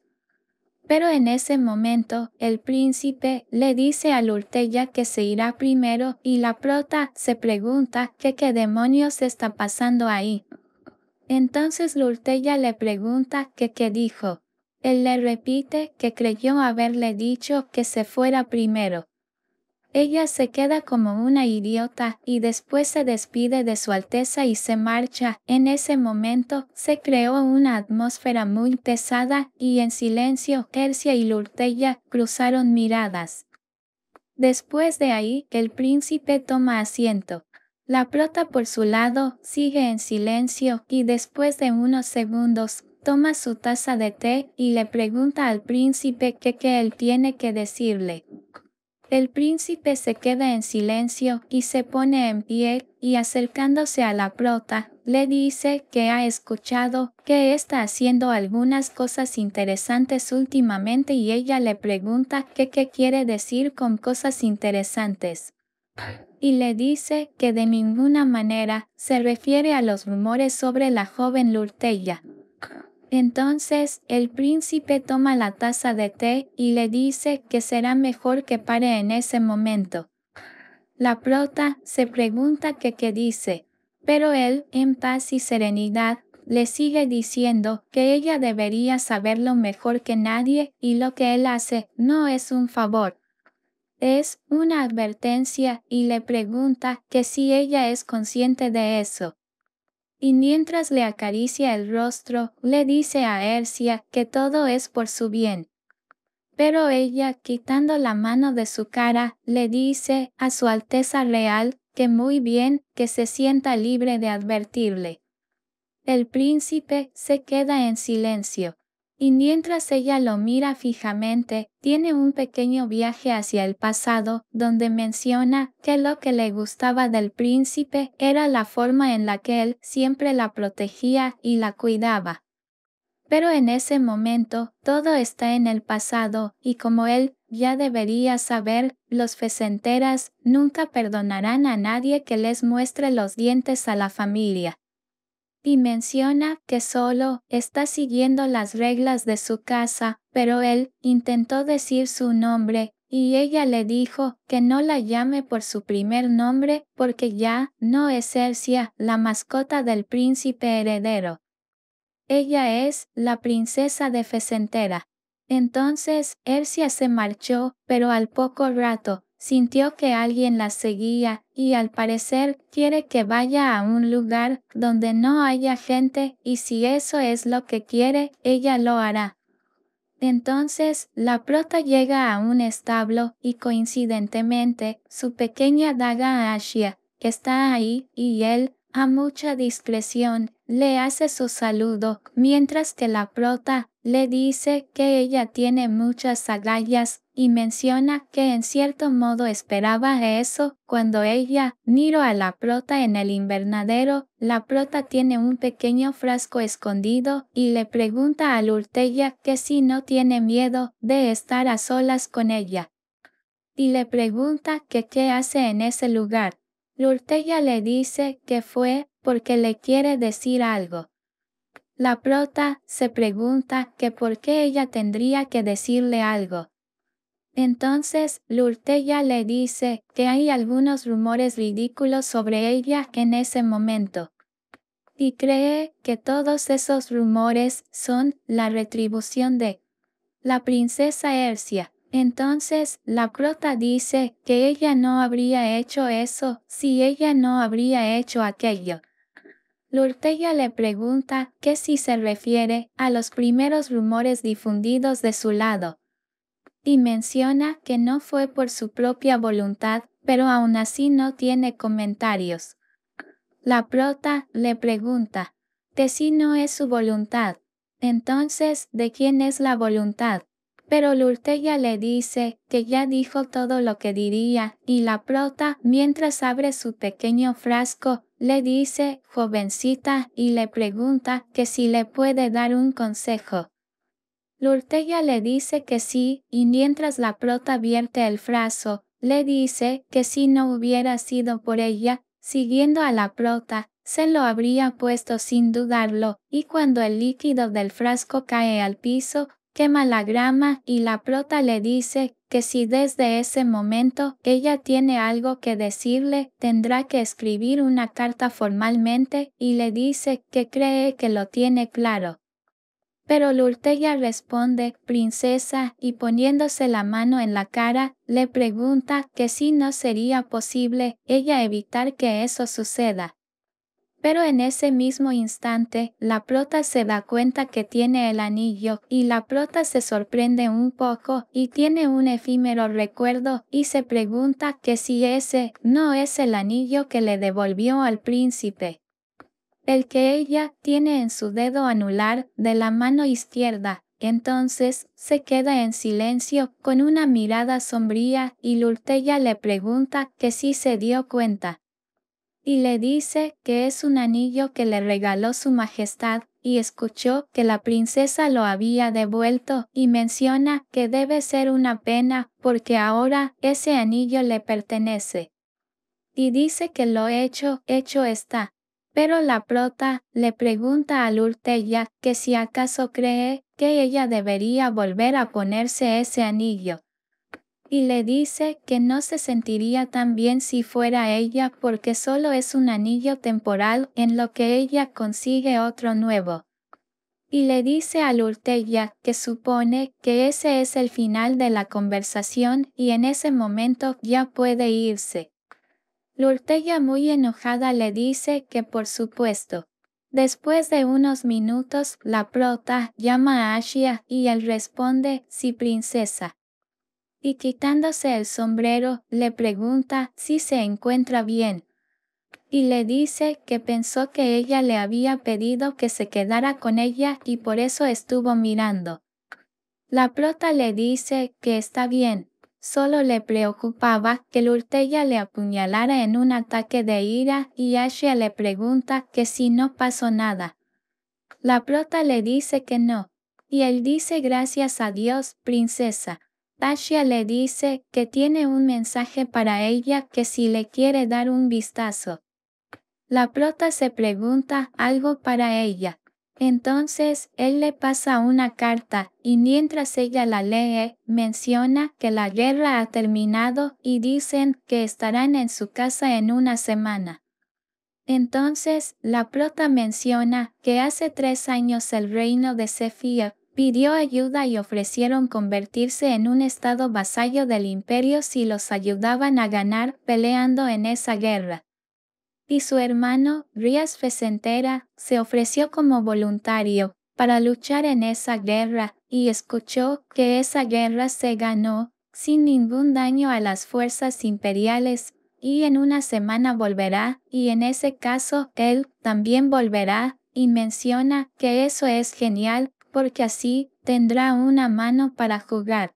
S1: Pero en ese momento, el príncipe le dice a Lurtella que se irá primero y la prota se pregunta que qué demonios está pasando ahí. Entonces Lurtella le pregunta que qué dijo. Él le repite que creyó haberle dicho que se fuera primero. Ella se queda como una idiota y después se despide de su Alteza y se marcha. En ese momento se creó una atmósfera muy pesada y en silencio Tercia y Lurtella cruzaron miradas. Después de ahí, el príncipe toma asiento. La prota por su lado sigue en silencio y después de unos segundos toma su taza de té y le pregunta al príncipe qué que él tiene que decirle. El príncipe se queda en silencio y se pone en pie, y acercándose a la prota, le dice que ha escuchado que está haciendo algunas cosas interesantes últimamente y ella le pregunta que qué quiere decir con cosas interesantes. Y le dice que de ninguna manera se refiere a los rumores sobre la joven Lurtella. Entonces el príncipe toma la taza de té y le dice que será mejor que pare en ese momento. La prota se pregunta que qué dice, pero él, en paz y serenidad, le sigue diciendo que ella debería saberlo mejor que nadie y lo que él hace no es un favor. Es una advertencia y le pregunta que si ella es consciente de eso y mientras le acaricia el rostro, le dice a Ercia que todo es por su bien. Pero ella, quitando la mano de su cara, le dice a Su Alteza Real que muy bien, que se sienta libre de advertirle. El príncipe se queda en silencio. Y mientras ella lo mira fijamente, tiene un pequeño viaje hacia el pasado, donde menciona que lo que le gustaba del príncipe era la forma en la que él siempre la protegía y la cuidaba. Pero en ese momento, todo está en el pasado, y como él ya debería saber, los fecenteras nunca perdonarán a nadie que les muestre los dientes a la familia y menciona que solo está siguiendo las reglas de su casa, pero él intentó decir su nombre, y ella le dijo que no la llame por su primer nombre porque ya no es Elsia, la mascota del príncipe heredero. Ella es la princesa de Fesentera. Entonces Ercia se marchó, pero al poco rato, Sintió que alguien la seguía y al parecer quiere que vaya a un lugar donde no haya gente y si eso es lo que quiere, ella lo hará. Entonces, la prota llega a un establo y coincidentemente, su pequeña daga Ashia está ahí y él, a mucha discreción, le hace su saludo, mientras que la prota le dice que ella tiene muchas agallas y menciona que en cierto modo esperaba eso cuando ella miró a la prota en el invernadero. La prota tiene un pequeño frasco escondido y le pregunta a Lurtella que si no tiene miedo de estar a solas con ella. Y le pregunta que qué hace en ese lugar. Lurtella le dice que fue porque le quiere decir algo. La prota se pregunta que por qué ella tendría que decirle algo. Entonces, Lurtella le dice que hay algunos rumores ridículos sobre ella en ese momento. Y cree que todos esos rumores son la retribución de la princesa Ercia. Entonces, la crota dice que ella no habría hecho eso si ella no habría hecho aquello. Lurtella le pregunta que si se refiere a los primeros rumores difundidos de su lado y menciona que no fue por su propia voluntad, pero aún así no tiene comentarios. La prota le pregunta, que si no es su voluntad, entonces, ¿de quién es la voluntad? Pero Lurteya le dice que ya dijo todo lo que diría, y la prota, mientras abre su pequeño frasco, le dice, jovencita, y le pregunta que si le puede dar un consejo. Lurteya le dice que sí, y mientras la prota vierte el frasco le dice que si no hubiera sido por ella, siguiendo a la prota, se lo habría puesto sin dudarlo, y cuando el líquido del frasco cae al piso, quema la grama y la prota le dice que si desde ese momento ella tiene algo que decirle, tendrá que escribir una carta formalmente y le dice que cree que lo tiene claro. Pero Lurteya responde, princesa, y poniéndose la mano en la cara, le pregunta que si no sería posible ella evitar que eso suceda. Pero en ese mismo instante, la prota se da cuenta que tiene el anillo, y la prota se sorprende un poco, y tiene un efímero recuerdo, y se pregunta que si ese no es el anillo que le devolvió al príncipe el que ella tiene en su dedo anular de la mano izquierda. Entonces se queda en silencio con una mirada sombría y Lurtella le pregunta que si se dio cuenta. Y le dice que es un anillo que le regaló su majestad y escuchó que la princesa lo había devuelto y menciona que debe ser una pena porque ahora ese anillo le pertenece. Y dice que lo hecho, hecho está pero la prota le pregunta a Urtella que si acaso cree que ella debería volver a ponerse ese anillo. Y le dice que no se sentiría tan bien si fuera ella porque solo es un anillo temporal en lo que ella consigue otro nuevo. Y le dice a Urtella que supone que ese es el final de la conversación y en ese momento ya puede irse. Lortella muy enojada le dice que por supuesto. Después de unos minutos, la prota llama a Ashia y él responde, sí princesa. Y quitándose el sombrero, le pregunta si se encuentra bien. Y le dice que pensó que ella le había pedido que se quedara con ella y por eso estuvo mirando. La prota le dice que está bien, Solo le preocupaba que Lurtella le apuñalara en un ataque de ira y Asha le pregunta que si no pasó nada. La prota le dice que no, y él dice gracias a Dios, princesa. Asha le dice que tiene un mensaje para ella que si le quiere dar un vistazo. La prota se pregunta algo para ella, entonces él le pasa una carta, y mientras ella la lee, menciona que la guerra ha terminado y dicen que estarán en su casa en una semana. Entonces, la prota menciona que hace tres años el reino de Cefía pidió ayuda y ofrecieron convertirse en un estado vasallo del imperio si los ayudaban a ganar peleando en esa guerra y su hermano Rías Fesentera se ofreció como voluntario para luchar en esa guerra y escuchó que esa guerra se ganó sin ningún daño a las fuerzas imperiales y en una semana volverá y en ese caso él también volverá y menciona que eso es genial porque así tendrá una mano para jugar.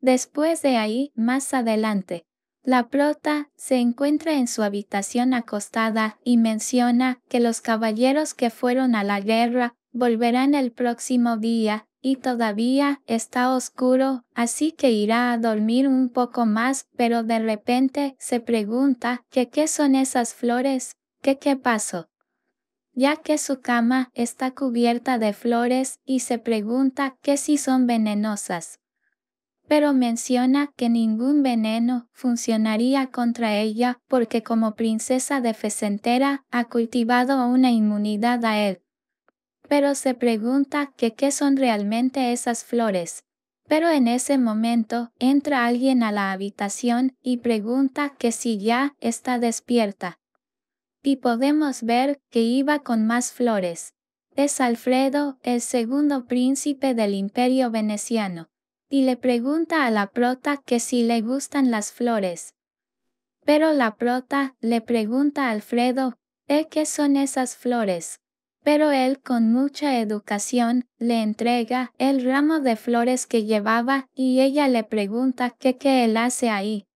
S1: Después de ahí, más adelante, la prota se encuentra en su habitación acostada y menciona que los caballeros que fueron a la guerra volverán el próximo día y todavía está oscuro, así que irá a dormir un poco más, pero de repente se pregunta qué son esas flores, qué pasó. Ya que su cama está cubierta de flores y se pregunta qué si son venenosas pero menciona que ningún veneno funcionaría contra ella porque como princesa de Fesentera ha cultivado una inmunidad a él. Pero se pregunta que qué son realmente esas flores. Pero en ese momento entra alguien a la habitación y pregunta que si ya está despierta. Y podemos ver que iba con más flores. Es Alfredo, el segundo príncipe del imperio veneciano y le pregunta a la prota que si le gustan las flores. Pero la prota le pregunta a Alfredo, ¿eh qué son esas flores? Pero él con mucha educación le entrega el ramo de flores que llevaba y ella le pregunta qué qué él hace ahí.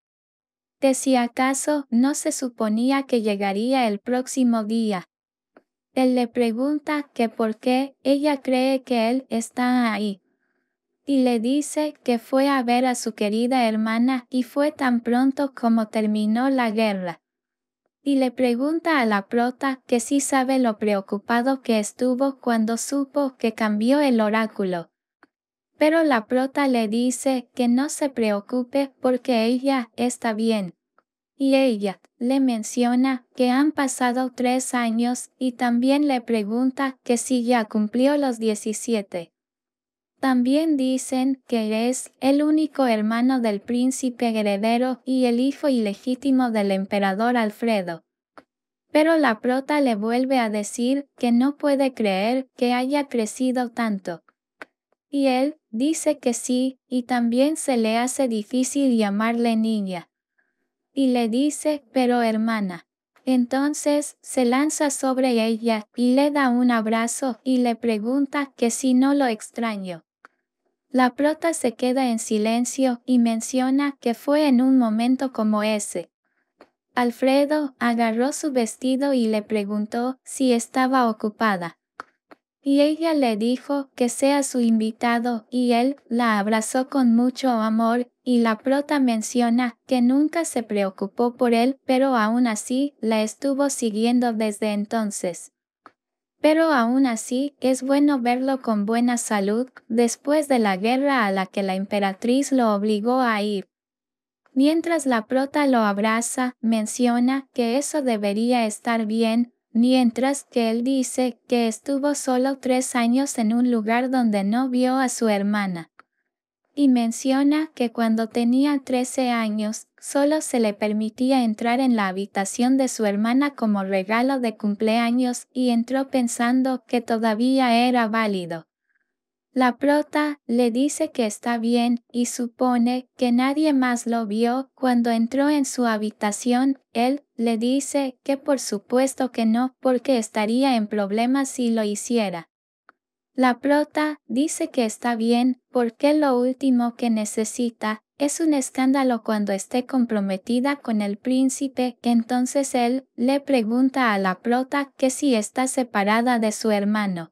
S1: De si acaso no se suponía que llegaría el próximo día. Él le pregunta que por qué ella cree que él está ahí y le dice que fue a ver a su querida hermana y fue tan pronto como terminó la guerra. Y le pregunta a la prota que si sabe lo preocupado que estuvo cuando supo que cambió el oráculo. Pero la prota le dice que no se preocupe porque ella está bien. Y ella le menciona que han pasado tres años y también le pregunta que si ya cumplió los 17 también dicen que es el único hermano del príncipe heredero y el hijo ilegítimo del emperador Alfredo. Pero la prota le vuelve a decir que no puede creer que haya crecido tanto. Y él dice que sí, y también se le hace difícil llamarle niña. Y le dice, pero hermana. Entonces se lanza sobre ella y le da un abrazo y le pregunta que si no lo extraño. La prota se queda en silencio y menciona que fue en un momento como ese. Alfredo agarró su vestido y le preguntó si estaba ocupada. Y ella le dijo que sea su invitado y él la abrazó con mucho amor y la prota menciona que nunca se preocupó por él, pero aún así la estuvo siguiendo desde entonces pero aún así es bueno verlo con buena salud después de la guerra a la que la emperatriz lo obligó a ir. Mientras la prota lo abraza, menciona que eso debería estar bien, mientras que él dice que estuvo solo tres años en un lugar donde no vio a su hermana. Y menciona que cuando tenía 13 años, solo se le permitía entrar en la habitación de su hermana como regalo de cumpleaños y entró pensando que todavía era válido. La prota le dice que está bien y supone que nadie más lo vio. Cuando entró en su habitación, él le dice que por supuesto que no, porque estaría en problemas si lo hiciera. La prota dice que está bien porque lo último que necesita es un escándalo cuando esté comprometida con el príncipe, que entonces él le pregunta a la prota que si está separada de su hermano.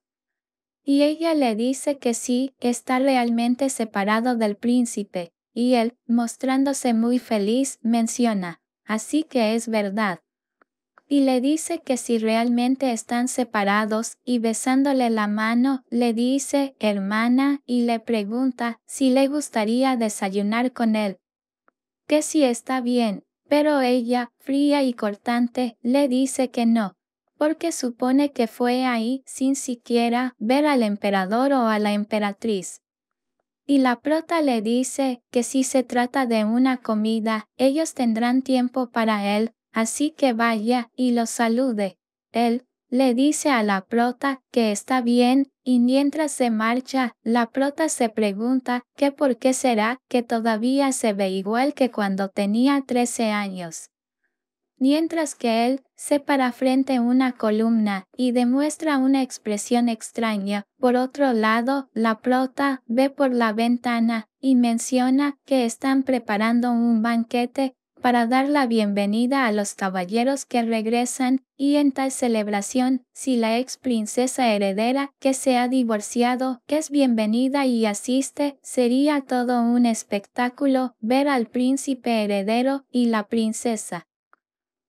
S1: Y ella le dice que sí, está realmente separado del príncipe, y él, mostrándose muy feliz, menciona, así que es verdad y le dice que si realmente están separados y besándole la mano, le dice hermana y le pregunta si le gustaría desayunar con él. Que si está bien, pero ella, fría y cortante, le dice que no, porque supone que fue ahí sin siquiera ver al emperador o a la emperatriz. Y la prota le dice que si se trata de una comida, ellos tendrán tiempo para él, así que vaya y lo salude. Él le dice a la prota que está bien, y mientras se marcha, la prota se pregunta qué por qué será que todavía se ve igual que cuando tenía 13 años. Mientras que él se para frente a una columna y demuestra una expresión extraña, por otro lado, la prota ve por la ventana y menciona que están preparando un banquete para dar la bienvenida a los caballeros que regresan, y en tal celebración, si la ex princesa heredera que se ha divorciado, que es bienvenida y asiste, sería todo un espectáculo ver al príncipe heredero y la princesa.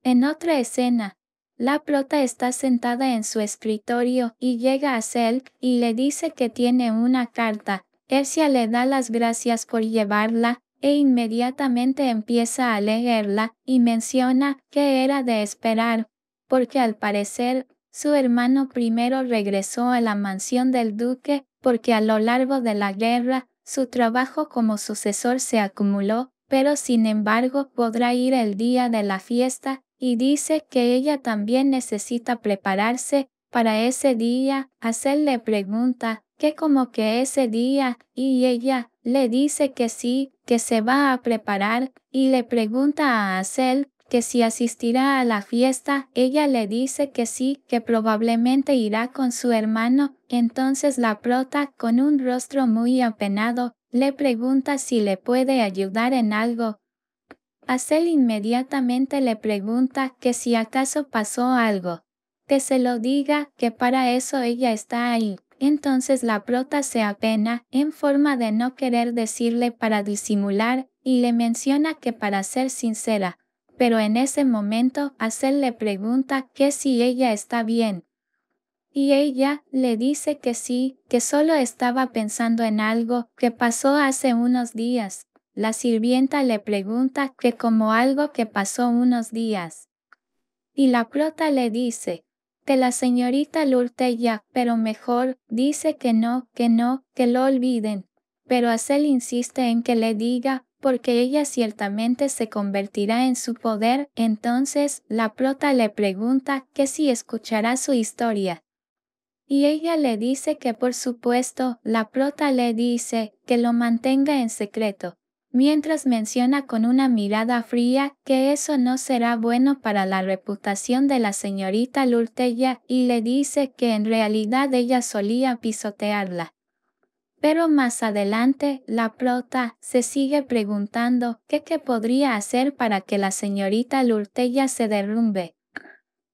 S1: En otra escena, la prota está sentada en su escritorio y llega a Selk y le dice que tiene una carta. Ercia le da las gracias por llevarla, e inmediatamente empieza a leerla y menciona que era de esperar, porque al parecer, su hermano primero regresó a la mansión del duque porque a lo largo de la guerra, su trabajo como sucesor se acumuló, pero sin embargo podrá ir el día de la fiesta, y dice que ella también necesita prepararse para ese día, hacerle pregunta, que como que ese día, y ella le dice que sí, que se va a preparar, y le pregunta a Hazel que si asistirá a la fiesta, ella le dice que sí, que probablemente irá con su hermano, entonces la prota, con un rostro muy apenado, le pregunta si le puede ayudar en algo. Hazel inmediatamente le pregunta que si acaso pasó algo. Que se lo diga, que para eso ella está ahí, entonces la prota se apena en forma de no querer decirle para disimular y le menciona que para ser sincera, pero en ese momento Hazel le pregunta qué si ella está bien. Y ella le dice que sí, que solo estaba pensando en algo que pasó hace unos días. La sirvienta le pregunta que como algo que pasó unos días. Y la prota le dice, que la señorita Lurte pero mejor dice que no, que no, que lo olviden. Pero Azel insiste en que le diga, porque ella ciertamente se convertirá en su poder, entonces la prota le pregunta que si escuchará su historia. Y ella le dice que por supuesto, la prota le dice que lo mantenga en secreto mientras menciona con una mirada fría que eso no será bueno para la reputación de la señorita Lurtella y le dice que en realidad ella solía pisotearla. Pero más adelante, la prota se sigue preguntando qué, que podría hacer para que la señorita Lurtella se derrumbe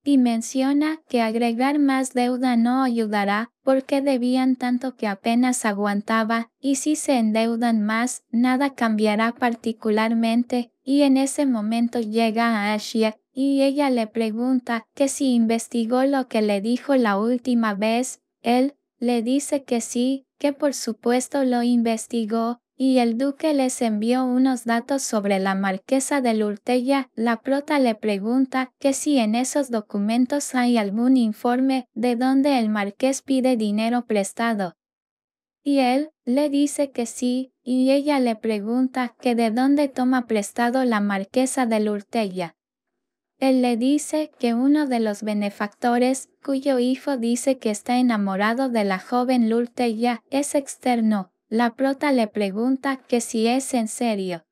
S1: y menciona que agregar más deuda no ayudará porque debían tanto que apenas aguantaba y si se endeudan más, nada cambiará particularmente y en ese momento llega a Ashia y ella le pregunta que si investigó lo que le dijo la última vez, él le dice que sí, que por supuesto lo investigó, y el duque les envió unos datos sobre la marquesa de Lurtella, la prota le pregunta que si en esos documentos hay algún informe de dónde el marqués pide dinero prestado. Y él le dice que sí, y ella le pregunta que de dónde toma prestado la marquesa de Lurtella. Él le dice que uno de los benefactores, cuyo hijo dice que está enamorado de la joven Lurtella, es externo, la prota le pregunta que si es en serio.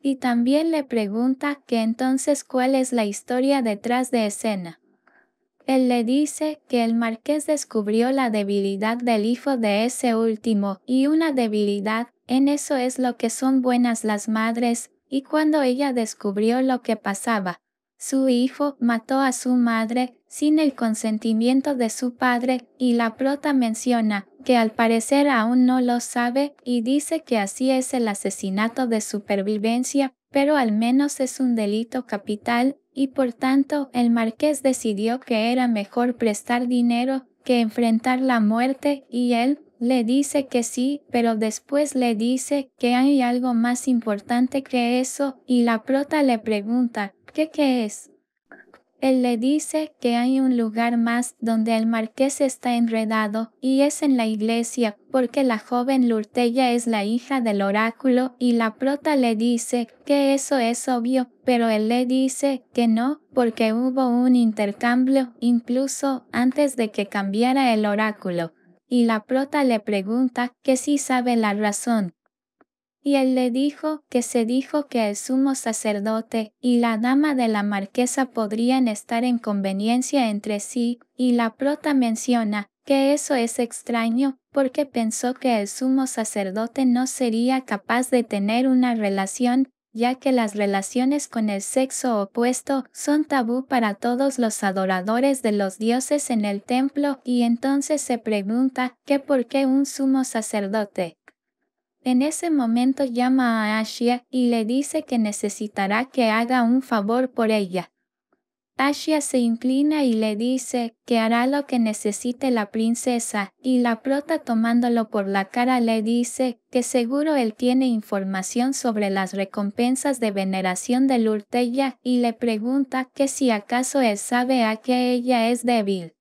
S1: Y también le pregunta que entonces cuál es la historia detrás de escena. Él le dice que el marqués descubrió la debilidad del hijo de ese último y una debilidad, en eso es lo que son buenas las madres, y cuando ella descubrió lo que pasaba, su hijo mató a su madre sin el consentimiento de su padre y la prota menciona que al parecer aún no lo sabe y dice que así es el asesinato de supervivencia, pero al menos es un delito capital, y por tanto el marqués decidió que era mejor prestar dinero que enfrentar la muerte y él le dice que sí, pero después le dice que hay algo más importante que eso y la prota le pregunta, ¿qué qué es? Él le dice que hay un lugar más donde el marqués está enredado, y es en la iglesia, porque la joven Lurtella es la hija del oráculo, y la prota le dice que eso es obvio, pero él le dice que no, porque hubo un intercambio, incluso antes de que cambiara el oráculo. Y la prota le pregunta que si sabe la razón, y él le dijo que se dijo que el sumo sacerdote y la dama de la marquesa podrían estar en conveniencia entre sí, y la prota menciona que eso es extraño, porque pensó que el sumo sacerdote no sería capaz de tener una relación, ya que las relaciones con el sexo opuesto son tabú para todos los adoradores de los dioses en el templo, y entonces se pregunta qué por qué un sumo sacerdote. En ese momento llama a Ashia y le dice que necesitará que haga un favor por ella. Ashia se inclina y le dice que hará lo que necesite la princesa, y la prota tomándolo por la cara le dice que seguro él tiene información sobre las recompensas de veneración de Lurtella y le pregunta que si acaso él sabe a que ella es débil.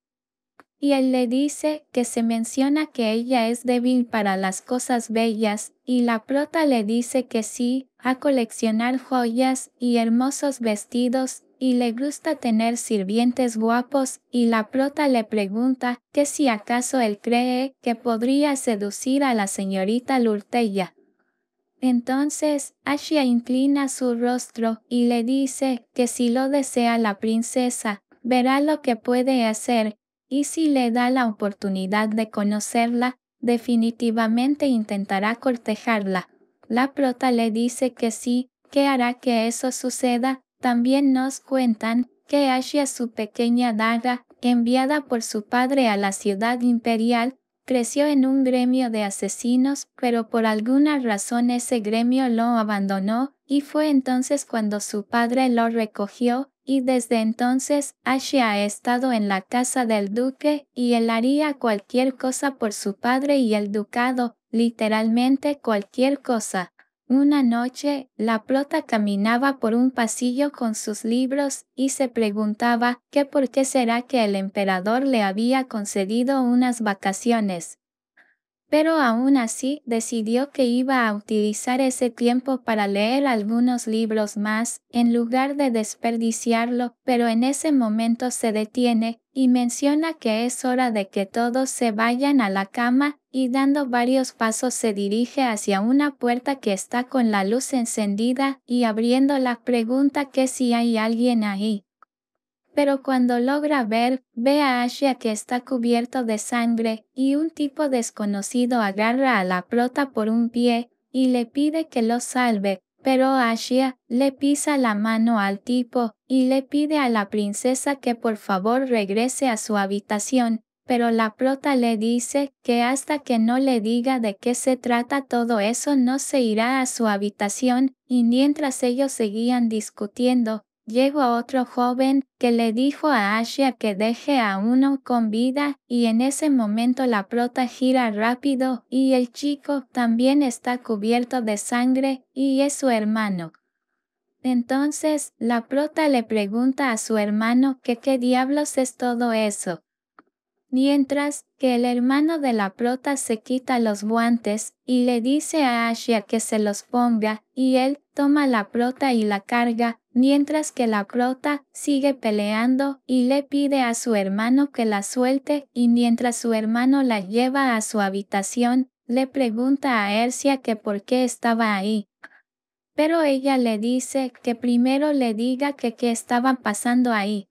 S1: Y él le dice que se menciona que ella es débil para las cosas bellas, y la prota le dice que sí, a coleccionar joyas y hermosos vestidos, y le gusta tener sirvientes guapos, y la prota le pregunta que si acaso él cree que podría seducir a la señorita Lurtella. Entonces, Ashia inclina su rostro y le dice que si lo desea la princesa, verá lo que puede hacer, y si le da la oportunidad de conocerla, definitivamente intentará cortejarla. La prota le dice que sí, que hará que eso suceda. También nos cuentan que Ashi su pequeña daga, enviada por su padre a la ciudad imperial, creció en un gremio de asesinos, pero por alguna razón ese gremio lo abandonó, y fue entonces cuando su padre lo recogió, y desde entonces Ashi ha estado en la casa del duque y él haría cualquier cosa por su padre y el ducado, literalmente cualquier cosa. Una noche, la Plota caminaba por un pasillo con sus libros y se preguntaba qué por qué será que el emperador le había concedido unas vacaciones pero aún así decidió que iba a utilizar ese tiempo para leer algunos libros más, en lugar de desperdiciarlo, pero en ese momento se detiene, y menciona que es hora de que todos se vayan a la cama, y dando varios pasos se dirige hacia una puerta que está con la luz encendida, y abriendo la pregunta que si hay alguien ahí pero cuando logra ver, ve a Ashia que está cubierto de sangre, y un tipo desconocido agarra a la prota por un pie, y le pide que lo salve, pero Ashia le pisa la mano al tipo, y le pide a la princesa que por favor regrese a su habitación, pero la prota le dice que hasta que no le diga de qué se trata todo eso no se irá a su habitación, y mientras ellos seguían discutiendo, llegó otro joven que le dijo a Asia que deje a uno con vida y en ese momento la prota gira rápido y el chico también está cubierto de sangre y es su hermano. Entonces, la prota le pregunta a su hermano que qué diablos es todo eso. Mientras que el hermano de la prota se quita los guantes y le dice a Asia que se los ponga, y él toma la prota y la carga, mientras que la prota sigue peleando y le pide a su hermano que la suelte, y mientras su hermano la lleva a su habitación, le pregunta a Ercia que por qué estaba ahí. Pero ella le dice que primero le diga que qué estaba pasando ahí.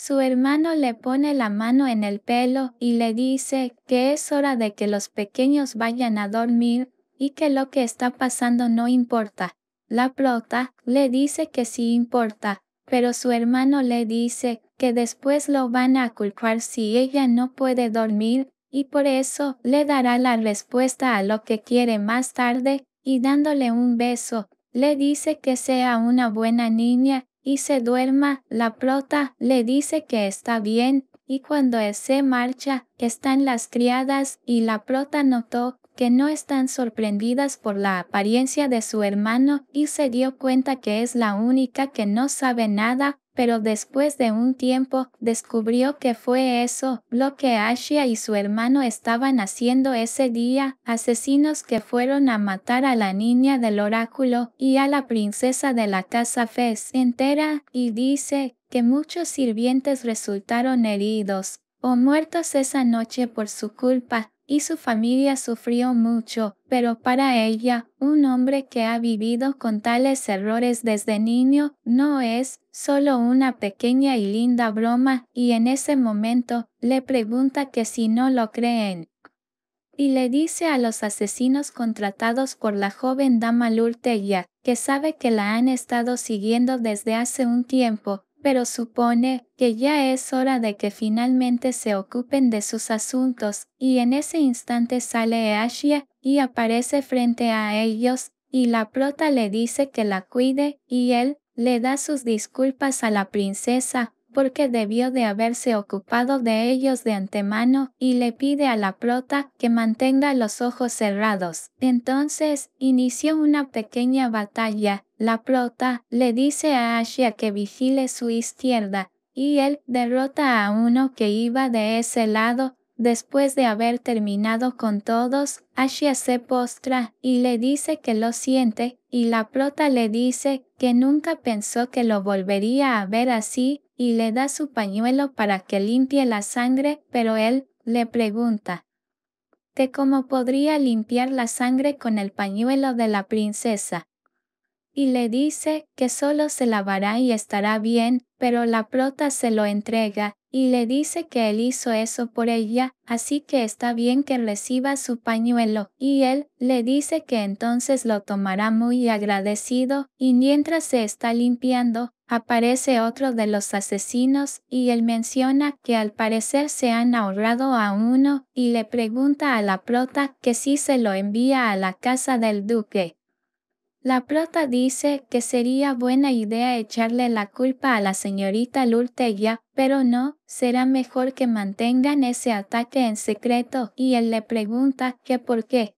S1: Su hermano le pone la mano en el pelo y le dice que es hora de que los pequeños vayan a dormir y que lo que está pasando no importa. La prota le dice que sí importa, pero su hermano le dice que después lo van a culpar si ella no puede dormir y por eso le dará la respuesta a lo que quiere más tarde y dándole un beso, le dice que sea una buena niña y se duerma, la prota le dice que está bien, y cuando ese se marcha, están las criadas y la prota notó que no están sorprendidas por la apariencia de su hermano y se dio cuenta que es la única que no sabe nada, pero después de un tiempo descubrió que fue eso lo que Ashia y su hermano estaban haciendo ese día, asesinos que fueron a matar a la niña del oráculo y a la princesa de la casa Fez entera, y dice que muchos sirvientes resultaron heridos o muertos esa noche por su culpa, y su familia sufrió mucho, pero para ella, un hombre que ha vivido con tales errores desde niño, no es solo una pequeña y linda broma, y en ese momento, le pregunta que si no lo creen. Y le dice a los asesinos contratados por la joven dama Lurteya, que sabe que la han estado siguiendo desde hace un tiempo, pero supone que ya es hora de que finalmente se ocupen de sus asuntos, y en ese instante sale Ashia y aparece frente a ellos, y la prota le dice que la cuide, y él le da sus disculpas a la princesa, porque debió de haberse ocupado de ellos de antemano, y le pide a la prota que mantenga los ojos cerrados. Entonces, inició una pequeña batalla. La prota le dice a Asia que vigile su izquierda, y él derrota a uno que iba de ese lado, Después de haber terminado con todos, Ashia se postra y le dice que lo siente, y la prota le dice que nunca pensó que lo volvería a ver así, y le da su pañuelo para que limpie la sangre, pero él le pregunta, ¿de cómo podría limpiar la sangre con el pañuelo de la princesa? y le dice que solo se lavará y estará bien, pero la prota se lo entrega, y le dice que él hizo eso por ella, así que está bien que reciba su pañuelo, y él le dice que entonces lo tomará muy agradecido, y mientras se está limpiando, aparece otro de los asesinos, y él menciona que al parecer se han ahorrado a uno, y le pregunta a la prota que si se lo envía a la casa del duque. La prota dice que sería buena idea echarle la culpa a la señorita Lurtella, pero no, será mejor que mantengan ese ataque en secreto y él le pregunta qué por qué.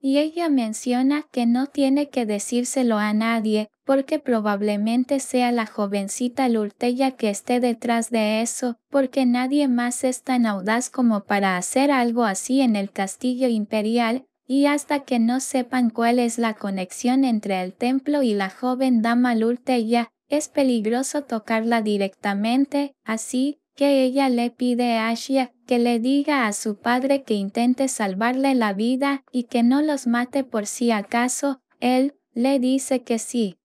S1: Y ella menciona que no tiene que decírselo a nadie, porque probablemente sea la jovencita Lurtella que esté detrás de eso, porque nadie más es tan audaz como para hacer algo así en el castillo imperial, y hasta que no sepan cuál es la conexión entre el templo y la joven dama Lulteya, es peligroso tocarla directamente, así que ella le pide a Ashia que le diga a su padre que intente salvarle la vida y que no los mate por si acaso, él le dice que sí.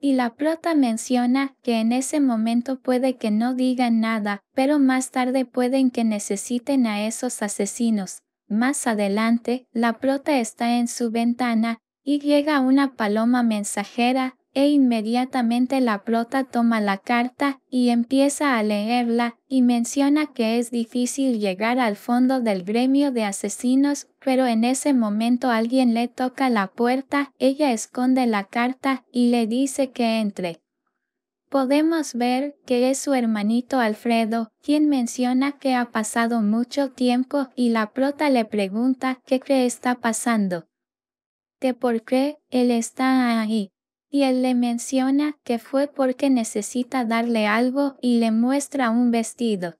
S1: Y la prota menciona que en ese momento puede que no digan nada, pero más tarde pueden que necesiten a esos asesinos. Más adelante, la prota está en su ventana y llega una paloma mensajera e inmediatamente la prota toma la carta y empieza a leerla y menciona que es difícil llegar al fondo del gremio de asesinos, pero en ese momento alguien le toca la puerta, ella esconde la carta y le dice que entre podemos ver que es su hermanito Alfredo quien menciona que ha pasado mucho tiempo y la prota le pregunta qué cree está pasando. De por qué él está ahí. Y él le menciona que fue porque necesita darle algo y le muestra un vestido.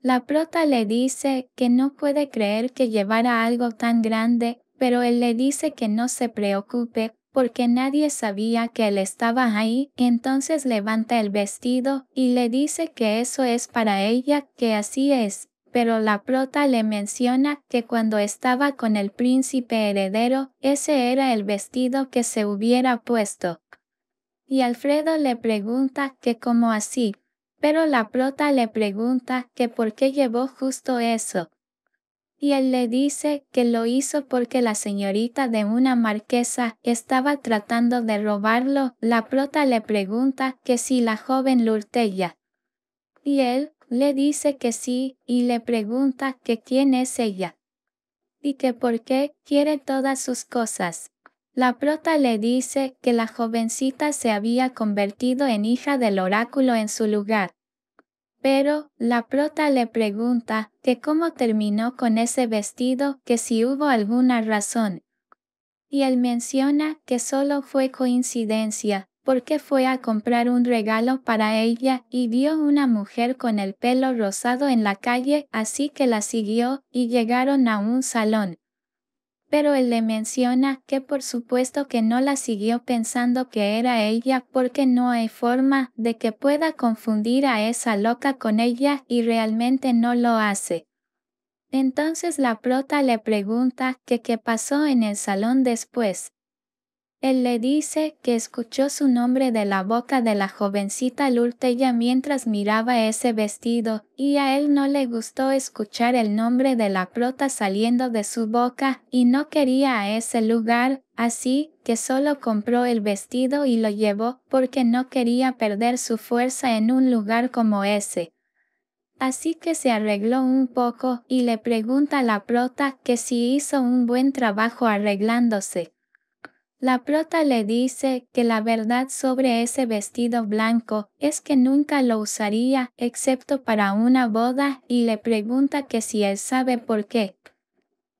S1: La prota le dice que no puede creer que llevara algo tan grande, pero él le dice que no se preocupe porque nadie sabía que él estaba ahí, entonces levanta el vestido y le dice que eso es para ella, que así es, pero la prota le menciona que cuando estaba con el príncipe heredero, ese era el vestido que se hubiera puesto. Y Alfredo le pregunta que cómo así, pero la prota le pregunta que por qué llevó justo eso y él le dice que lo hizo porque la señorita de una marquesa estaba tratando de robarlo, la prota le pregunta que si la joven Lurtella. Y él le dice que sí y le pregunta que quién es ella. Y que por qué quiere todas sus cosas. La prota le dice que la jovencita se había convertido en hija del oráculo en su lugar pero la prota le pregunta que cómo terminó con ese vestido, que si hubo alguna razón. Y él menciona que solo fue coincidencia, porque fue a comprar un regalo para ella y vio una mujer con el pelo rosado en la calle, así que la siguió y llegaron a un salón pero él le menciona que por supuesto que no la siguió pensando que era ella porque no hay forma de que pueda confundir a esa loca con ella y realmente no lo hace. Entonces la prota le pregunta que qué pasó en el salón después. Él le dice que escuchó su nombre de la boca de la jovencita Lulteya mientras miraba ese vestido, y a él no le gustó escuchar el nombre de la prota saliendo de su boca, y no quería a ese lugar, así que solo compró el vestido y lo llevó, porque no quería perder su fuerza en un lugar como ese. Así que se arregló un poco y le pregunta a la prota que si hizo un buen trabajo arreglándose. La prota le dice que la verdad sobre ese vestido blanco es que nunca lo usaría excepto para una boda y le pregunta que si él sabe por qué.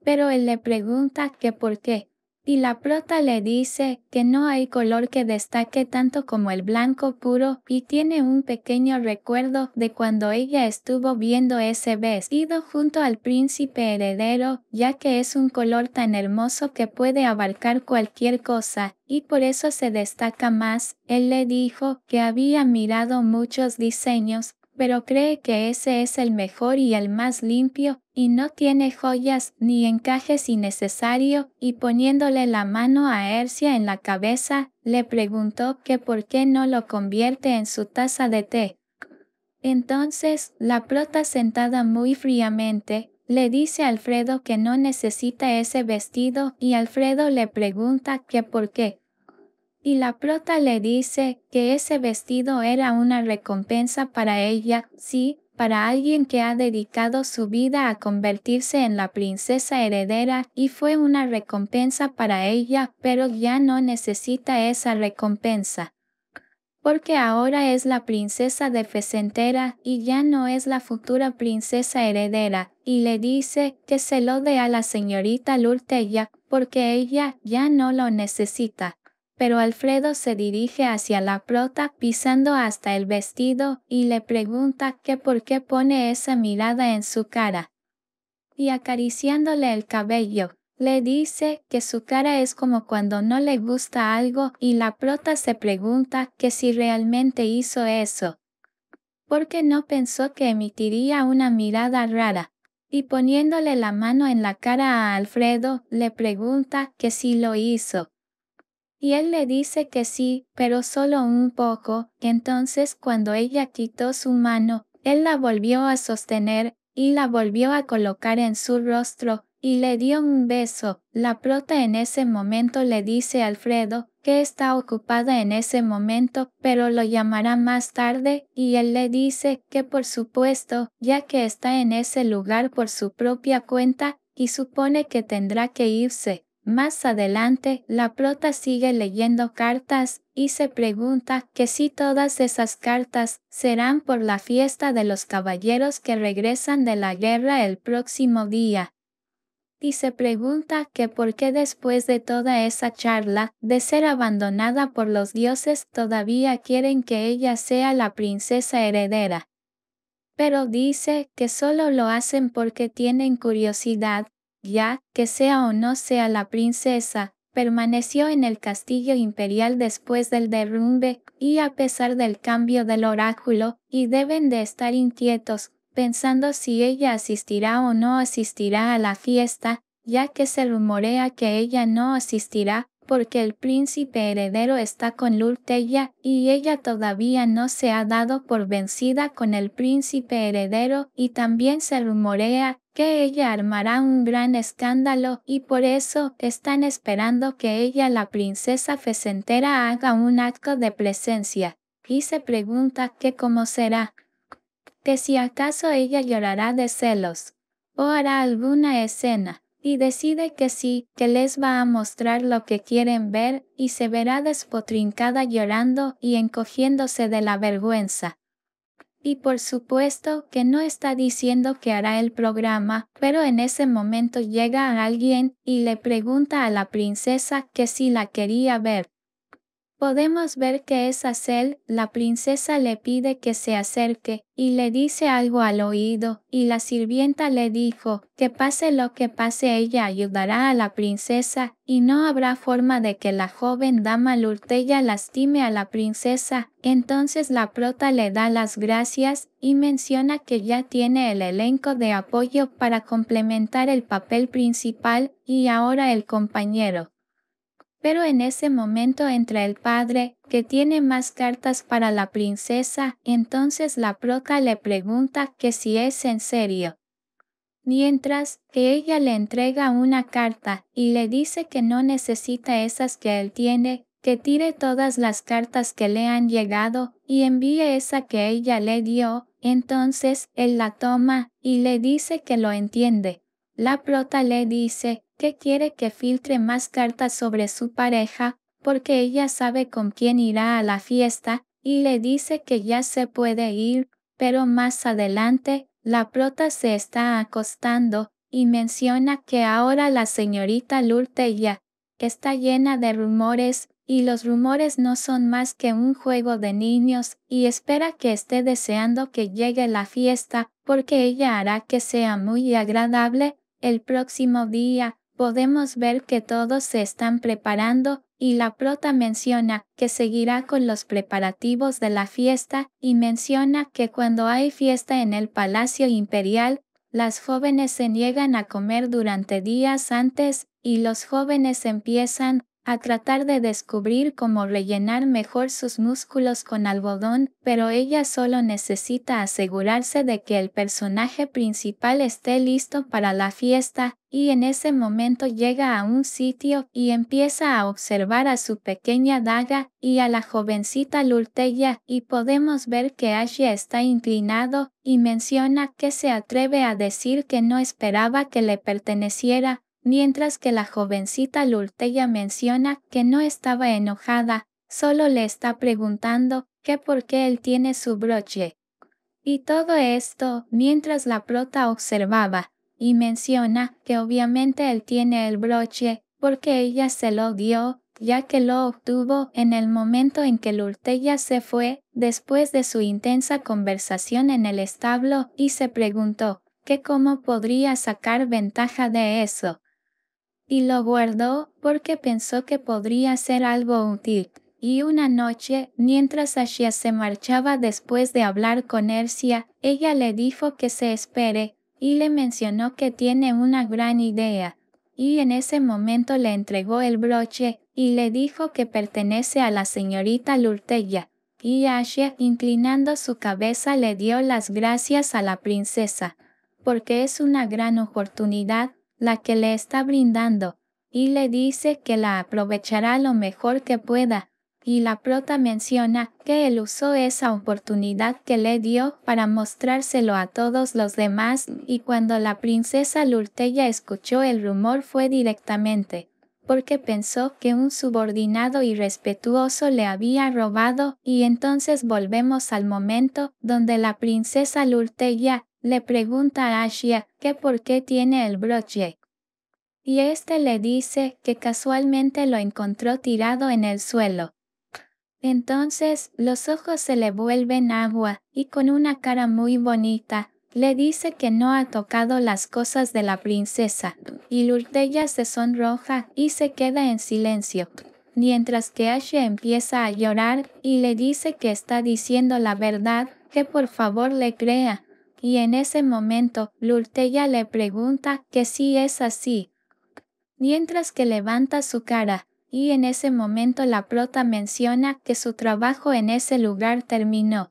S1: Pero él le pregunta que por qué y la prota le dice que no hay color que destaque tanto como el blanco puro y tiene un pequeño recuerdo de cuando ella estuvo viendo ese vestido junto al príncipe heredero, ya que es un color tan hermoso que puede abarcar cualquier cosa, y por eso se destaca más, él le dijo que había mirado muchos diseños, pero cree que ese es el mejor y el más limpio, y no tiene joyas ni encajes innecesarios, y poniéndole la mano a Hercia en la cabeza, le preguntó que por qué no lo convierte en su taza de té. Entonces, la prota sentada muy fríamente, le dice a Alfredo que no necesita ese vestido y Alfredo le pregunta que por qué y la prota le dice que ese vestido era una recompensa para ella, sí, para alguien que ha dedicado su vida a convertirse en la princesa heredera y fue una recompensa para ella, pero ya no necesita esa recompensa. Porque ahora es la princesa de Fesentera y ya no es la futura princesa heredera, y le dice que se lo dé a la señorita Lurtella, porque ella ya no lo necesita pero Alfredo se dirige hacia la prota pisando hasta el vestido y le pregunta que por qué pone esa mirada en su cara. Y acariciándole el cabello, le dice que su cara es como cuando no le gusta algo y la prota se pregunta que si realmente hizo eso. Porque no pensó que emitiría una mirada rara y poniéndole la mano en la cara a Alfredo, le pregunta que si lo hizo. Y él le dice que sí, pero solo un poco, entonces cuando ella quitó su mano, él la volvió a sostener, y la volvió a colocar en su rostro, y le dio un beso. La prota en ese momento le dice a Alfredo que está ocupada en ese momento, pero lo llamará más tarde, y él le dice que por supuesto, ya que está en ese lugar por su propia cuenta, y supone que tendrá que irse. Más adelante, la prota sigue leyendo cartas y se pregunta que si todas esas cartas serán por la fiesta de los caballeros que regresan de la guerra el próximo día. Y se pregunta que por qué después de toda esa charla, de ser abandonada por los dioses, todavía quieren que ella sea la princesa heredera pero dice que solo lo hacen porque tienen curiosidad ya que sea o no sea la princesa, permaneció en el castillo imperial después del derrumbe y a pesar del cambio del oráculo, y deben de estar inquietos, pensando si ella asistirá o no asistirá a la fiesta, ya que se rumorea que ella no asistirá, porque el príncipe heredero está con Lurtella y ella todavía no se ha dado por vencida con el príncipe heredero y también se rumorea que ella armará un gran escándalo y por eso están esperando que ella la princesa Fesentera haga un acto de presencia. Y se pregunta qué cómo será. Que si acaso ella llorará de celos o hará alguna escena y decide que sí, que les va a mostrar lo que quieren ver, y se verá despotrincada llorando y encogiéndose de la vergüenza. Y por supuesto que no está diciendo que hará el programa, pero en ese momento llega alguien y le pregunta a la princesa que si la quería ver. Podemos ver que es cel, la princesa le pide que se acerque, y le dice algo al oído, y la sirvienta le dijo, que pase lo que pase ella ayudará a la princesa, y no habrá forma de que la joven dama Lurtella lastime a la princesa, entonces la prota le da las gracias, y menciona que ya tiene el elenco de apoyo para complementar el papel principal, y ahora el compañero pero en ese momento entra el padre, que tiene más cartas para la princesa, entonces la prota le pregunta que si es en serio. Mientras que ella le entrega una carta y le dice que no necesita esas que él tiene, que tire todas las cartas que le han llegado y envíe esa que ella le dio, entonces él la toma y le dice que lo entiende. La prota le dice que quiere que filtre más cartas sobre su pareja, porque ella sabe con quién irá a la fiesta, y le dice que ya se puede ir, pero más adelante, la prota se está acostando, y menciona que ahora la señorita Lurtella está llena de rumores, y los rumores no son más que un juego de niños, y espera que esté deseando que llegue la fiesta, porque ella hará que sea muy agradable el próximo día, podemos ver que todos se están preparando y la prota menciona que seguirá con los preparativos de la fiesta y menciona que cuando hay fiesta en el Palacio Imperial, las jóvenes se niegan a comer durante días antes y los jóvenes empiezan a tratar de descubrir cómo rellenar mejor sus músculos con algodón, pero ella solo necesita asegurarse de que el personaje principal esté listo para la fiesta, y en ese momento llega a un sitio y empieza a observar a su pequeña daga y a la jovencita Lurtella y podemos ver que Ashi está inclinado y menciona que se atreve a decir que no esperaba que le perteneciera, mientras que la jovencita Lultella menciona que no estaba enojada, solo le está preguntando qué por qué él tiene su broche. Y todo esto mientras la prota observaba, y menciona que obviamente él tiene el broche, porque ella se lo dio, ya que lo obtuvo en el momento en que Lurtella se fue, después de su intensa conversación en el establo, y se preguntó, que cómo podría sacar ventaja de eso y lo guardó porque pensó que podría ser algo útil. Y una noche, mientras Asia se marchaba después de hablar con Ercia, ella le dijo que se espere, y le mencionó que tiene una gran idea. Y en ese momento le entregó el broche, y le dijo que pertenece a la señorita Lurtella. Y Asia inclinando su cabeza, le dio las gracias a la princesa, porque es una gran oportunidad, la que le está brindando, y le dice que la aprovechará lo mejor que pueda, y la prota menciona que él usó esa oportunidad que le dio para mostrárselo a todos los demás y cuando la princesa Lurtella escuchó el rumor fue directamente, porque pensó que un subordinado irrespetuoso le había robado y entonces volvemos al momento donde la princesa Lurtella le pregunta a Ashia que por qué tiene el broche. Y este le dice que casualmente lo encontró tirado en el suelo. Entonces los ojos se le vuelven agua y con una cara muy bonita le dice que no ha tocado las cosas de la princesa, y Lurtella se sonroja y se queda en silencio, mientras que Ashia empieza a llorar y le dice que está diciendo la verdad, que por favor le crea, y en ese momento Lurteya le pregunta que si es así. Mientras que levanta su cara, y en ese momento la prota menciona que su trabajo en ese lugar terminó.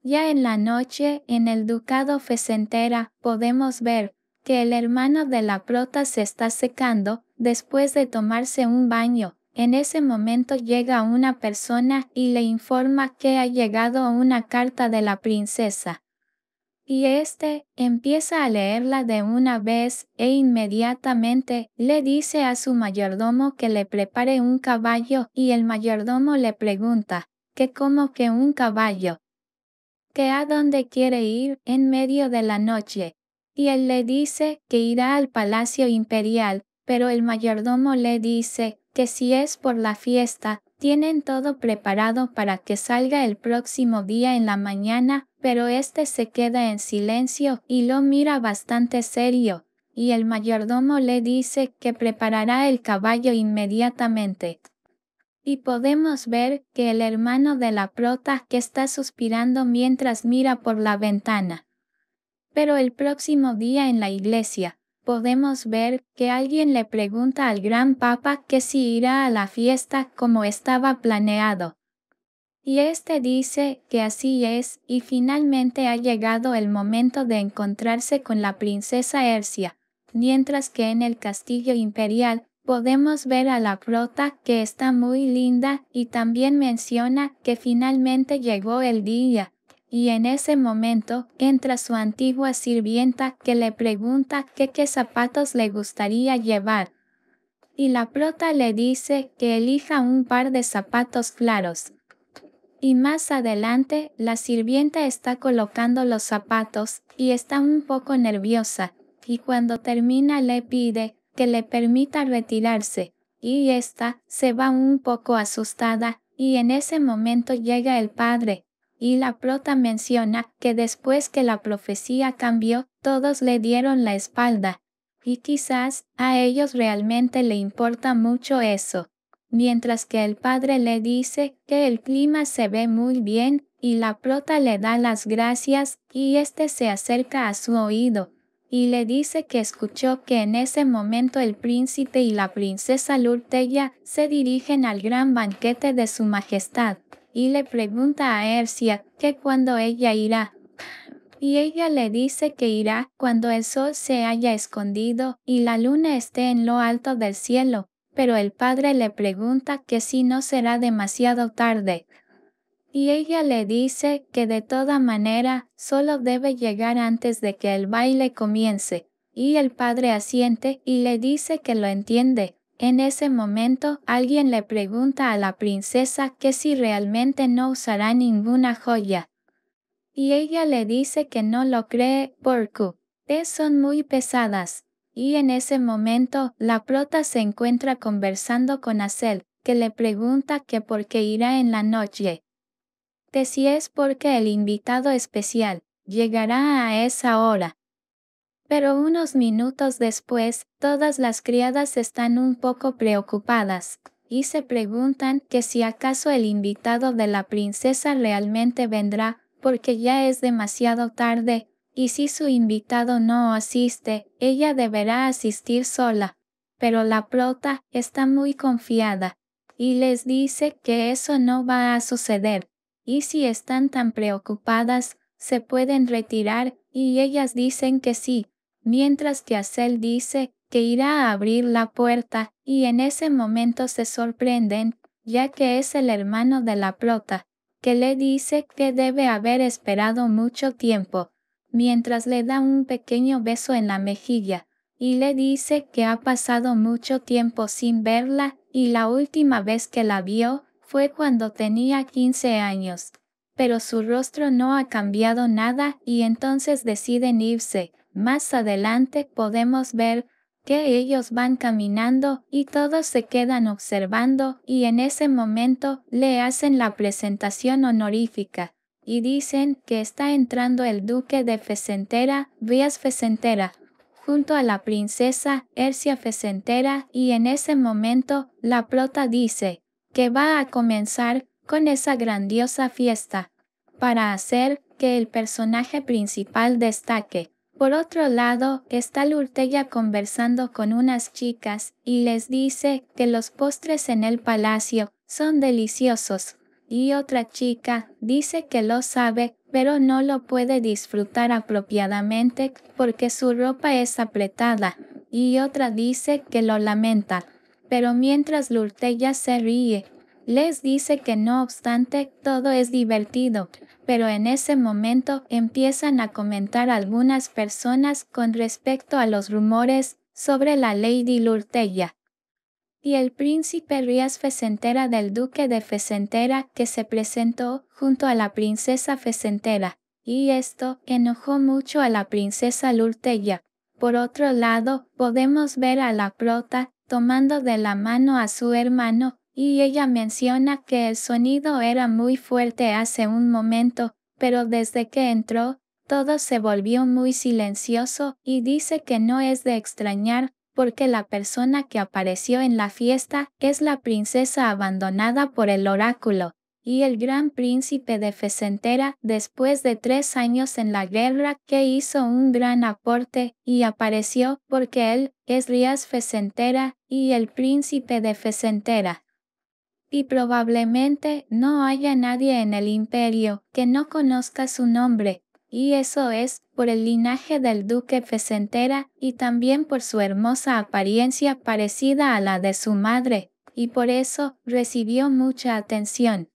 S1: Ya en la noche, en el ducado Fesentera podemos ver que el hermano de la prota se está secando después de tomarse un baño. En ese momento llega una persona y le informa que ha llegado una carta de la princesa y éste empieza a leerla de una vez e inmediatamente le dice a su mayordomo que le prepare un caballo y el mayordomo le pregunta, ¿qué como que un caballo? ¿Que a dónde quiere ir en medio de la noche? Y él le dice que irá al palacio imperial, pero el mayordomo le dice que si es por la fiesta, tienen todo preparado para que salga el próximo día en la mañana, pero este se queda en silencio y lo mira bastante serio, y el mayordomo le dice que preparará el caballo inmediatamente. Y podemos ver que el hermano de la prota que está suspirando mientras mira por la ventana. Pero el próximo día en la iglesia, podemos ver que alguien le pregunta al gran papa que si irá a la fiesta como estaba planeado. Y este dice que así es, y finalmente ha llegado el momento de encontrarse con la princesa Ercia, mientras que en el castillo imperial podemos ver a la frota que está muy linda y también menciona que finalmente llegó el día, y en ese momento entra su antigua sirvienta que le pregunta qué zapatos le gustaría llevar. Y la prota le dice que elija un par de zapatos claros. Y más adelante, la sirvienta está colocando los zapatos y está un poco nerviosa, y cuando termina le pide que le permita retirarse, y ésta se va un poco asustada, y en ese momento llega el padre, y la prota menciona que después que la profecía cambió, todos le dieron la espalda. Y quizás a ellos realmente le importa mucho eso. Mientras que el padre le dice que el clima se ve muy bien, y la prota le da las gracias, y éste se acerca a su oído, y le dice que escuchó que en ese momento el príncipe y la princesa Lurtella se dirigen al gran banquete de su majestad y le pregunta a Ercia que cuando ella irá. Y ella le dice que irá cuando el sol se haya escondido y la luna esté en lo alto del cielo, pero el padre le pregunta que si no será demasiado tarde. Y ella le dice que de toda manera solo debe llegar antes de que el baile comience. Y el padre asiente y le dice que lo entiende, en ese momento, alguien le pregunta a la princesa que si realmente no usará ninguna joya. Y ella le dice que no lo cree porque son muy pesadas. Y en ese momento, la prota se encuentra conversando con Acel, que le pregunta que por qué irá en la noche. De si es porque el invitado especial llegará a esa hora. Pero unos minutos después, todas las criadas están un poco preocupadas, y se preguntan que si acaso el invitado de la princesa realmente vendrá, porque ya es demasiado tarde, y si su invitado no asiste, ella deberá asistir sola. Pero la prota está muy confiada, y les dice que eso no va a suceder, y si están tan preocupadas, se pueden retirar, y ellas dicen que sí, mientras azel dice que irá a abrir la puerta y en ese momento se sorprenden, ya que es el hermano de la prota, que le dice que debe haber esperado mucho tiempo, mientras le da un pequeño beso en la mejilla, y le dice que ha pasado mucho tiempo sin verla y la última vez que la vio fue cuando tenía 15 años. Pero su rostro no ha cambiado nada y entonces deciden irse, más adelante podemos ver que ellos van caminando y todos se quedan observando y en ese momento le hacen la presentación honorífica y dicen que está entrando el duque de Fesentera, Vías Fesentera, junto a la princesa Ercia Fesentera y en ese momento la prota dice que va a comenzar con esa grandiosa fiesta para hacer que el personaje principal destaque. Por otro lado, está Lurtella conversando con unas chicas y les dice que los postres en el palacio son deliciosos. Y otra chica dice que lo sabe, pero no lo puede disfrutar apropiadamente porque su ropa es apretada. Y otra dice que lo lamenta. Pero mientras Lurtella se ríe, les dice que no obstante todo es divertido, pero en ese momento empiezan a comentar algunas personas con respecto a los rumores sobre la Lady Lurteya. Y el príncipe Rías Fesentera del duque de Fesentera que se presentó junto a la princesa Fesentera. y esto enojó mucho a la princesa Lurteya. Por otro lado, podemos ver a la prota tomando de la mano a su hermano y ella menciona que el sonido era muy fuerte hace un momento, pero desde que entró, todo se volvió muy silencioso y dice que no es de extrañar, porque la persona que apareció en la fiesta es la princesa abandonada por el oráculo, y el gran príncipe de Fesentera después de tres años en la guerra que hizo un gran aporte y apareció porque él es Rías Fesentera y el príncipe de Fesentera y probablemente no haya nadie en el imperio que no conozca su nombre, y eso es por el linaje del duque Fesentera y también por su hermosa apariencia parecida a la de su madre, y por eso recibió mucha atención.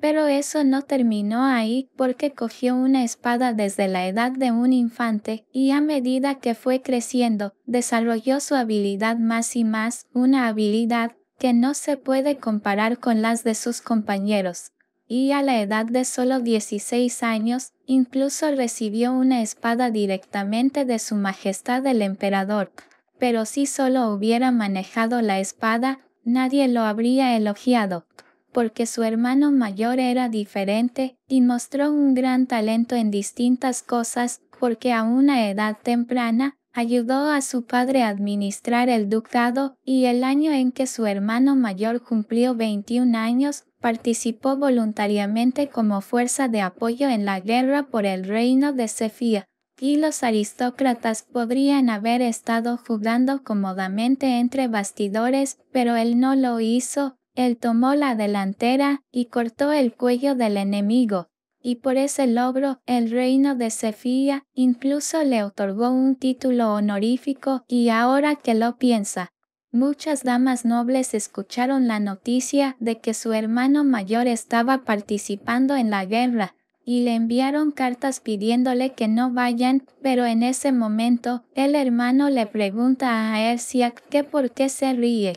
S1: Pero eso no terminó ahí porque cogió una espada desde la edad de un infante y a medida que fue creciendo, desarrolló su habilidad más y más, una habilidad que no se puede comparar con las de sus compañeros, y a la edad de solo 16 años, incluso recibió una espada directamente de su Majestad el Emperador, pero si solo hubiera manejado la espada, nadie lo habría elogiado, porque su hermano mayor era diferente y mostró un gran talento en distintas cosas, porque a una edad temprana ayudó a su padre a administrar el ducado y el año en que su hermano mayor cumplió 21 años, participó voluntariamente como fuerza de apoyo en la guerra por el reino de Cefía, y los aristócratas podrían haber estado jugando cómodamente entre bastidores, pero él no lo hizo, él tomó la delantera y cortó el cuello del enemigo, y por ese logro el reino de Cefía incluso le otorgó un título honorífico y ahora que lo piensa, muchas damas nobles escucharon la noticia de que su hermano mayor estaba participando en la guerra y le enviaron cartas pidiéndole que no vayan, pero en ese momento el hermano le pregunta a Ersiak que por qué se ríe,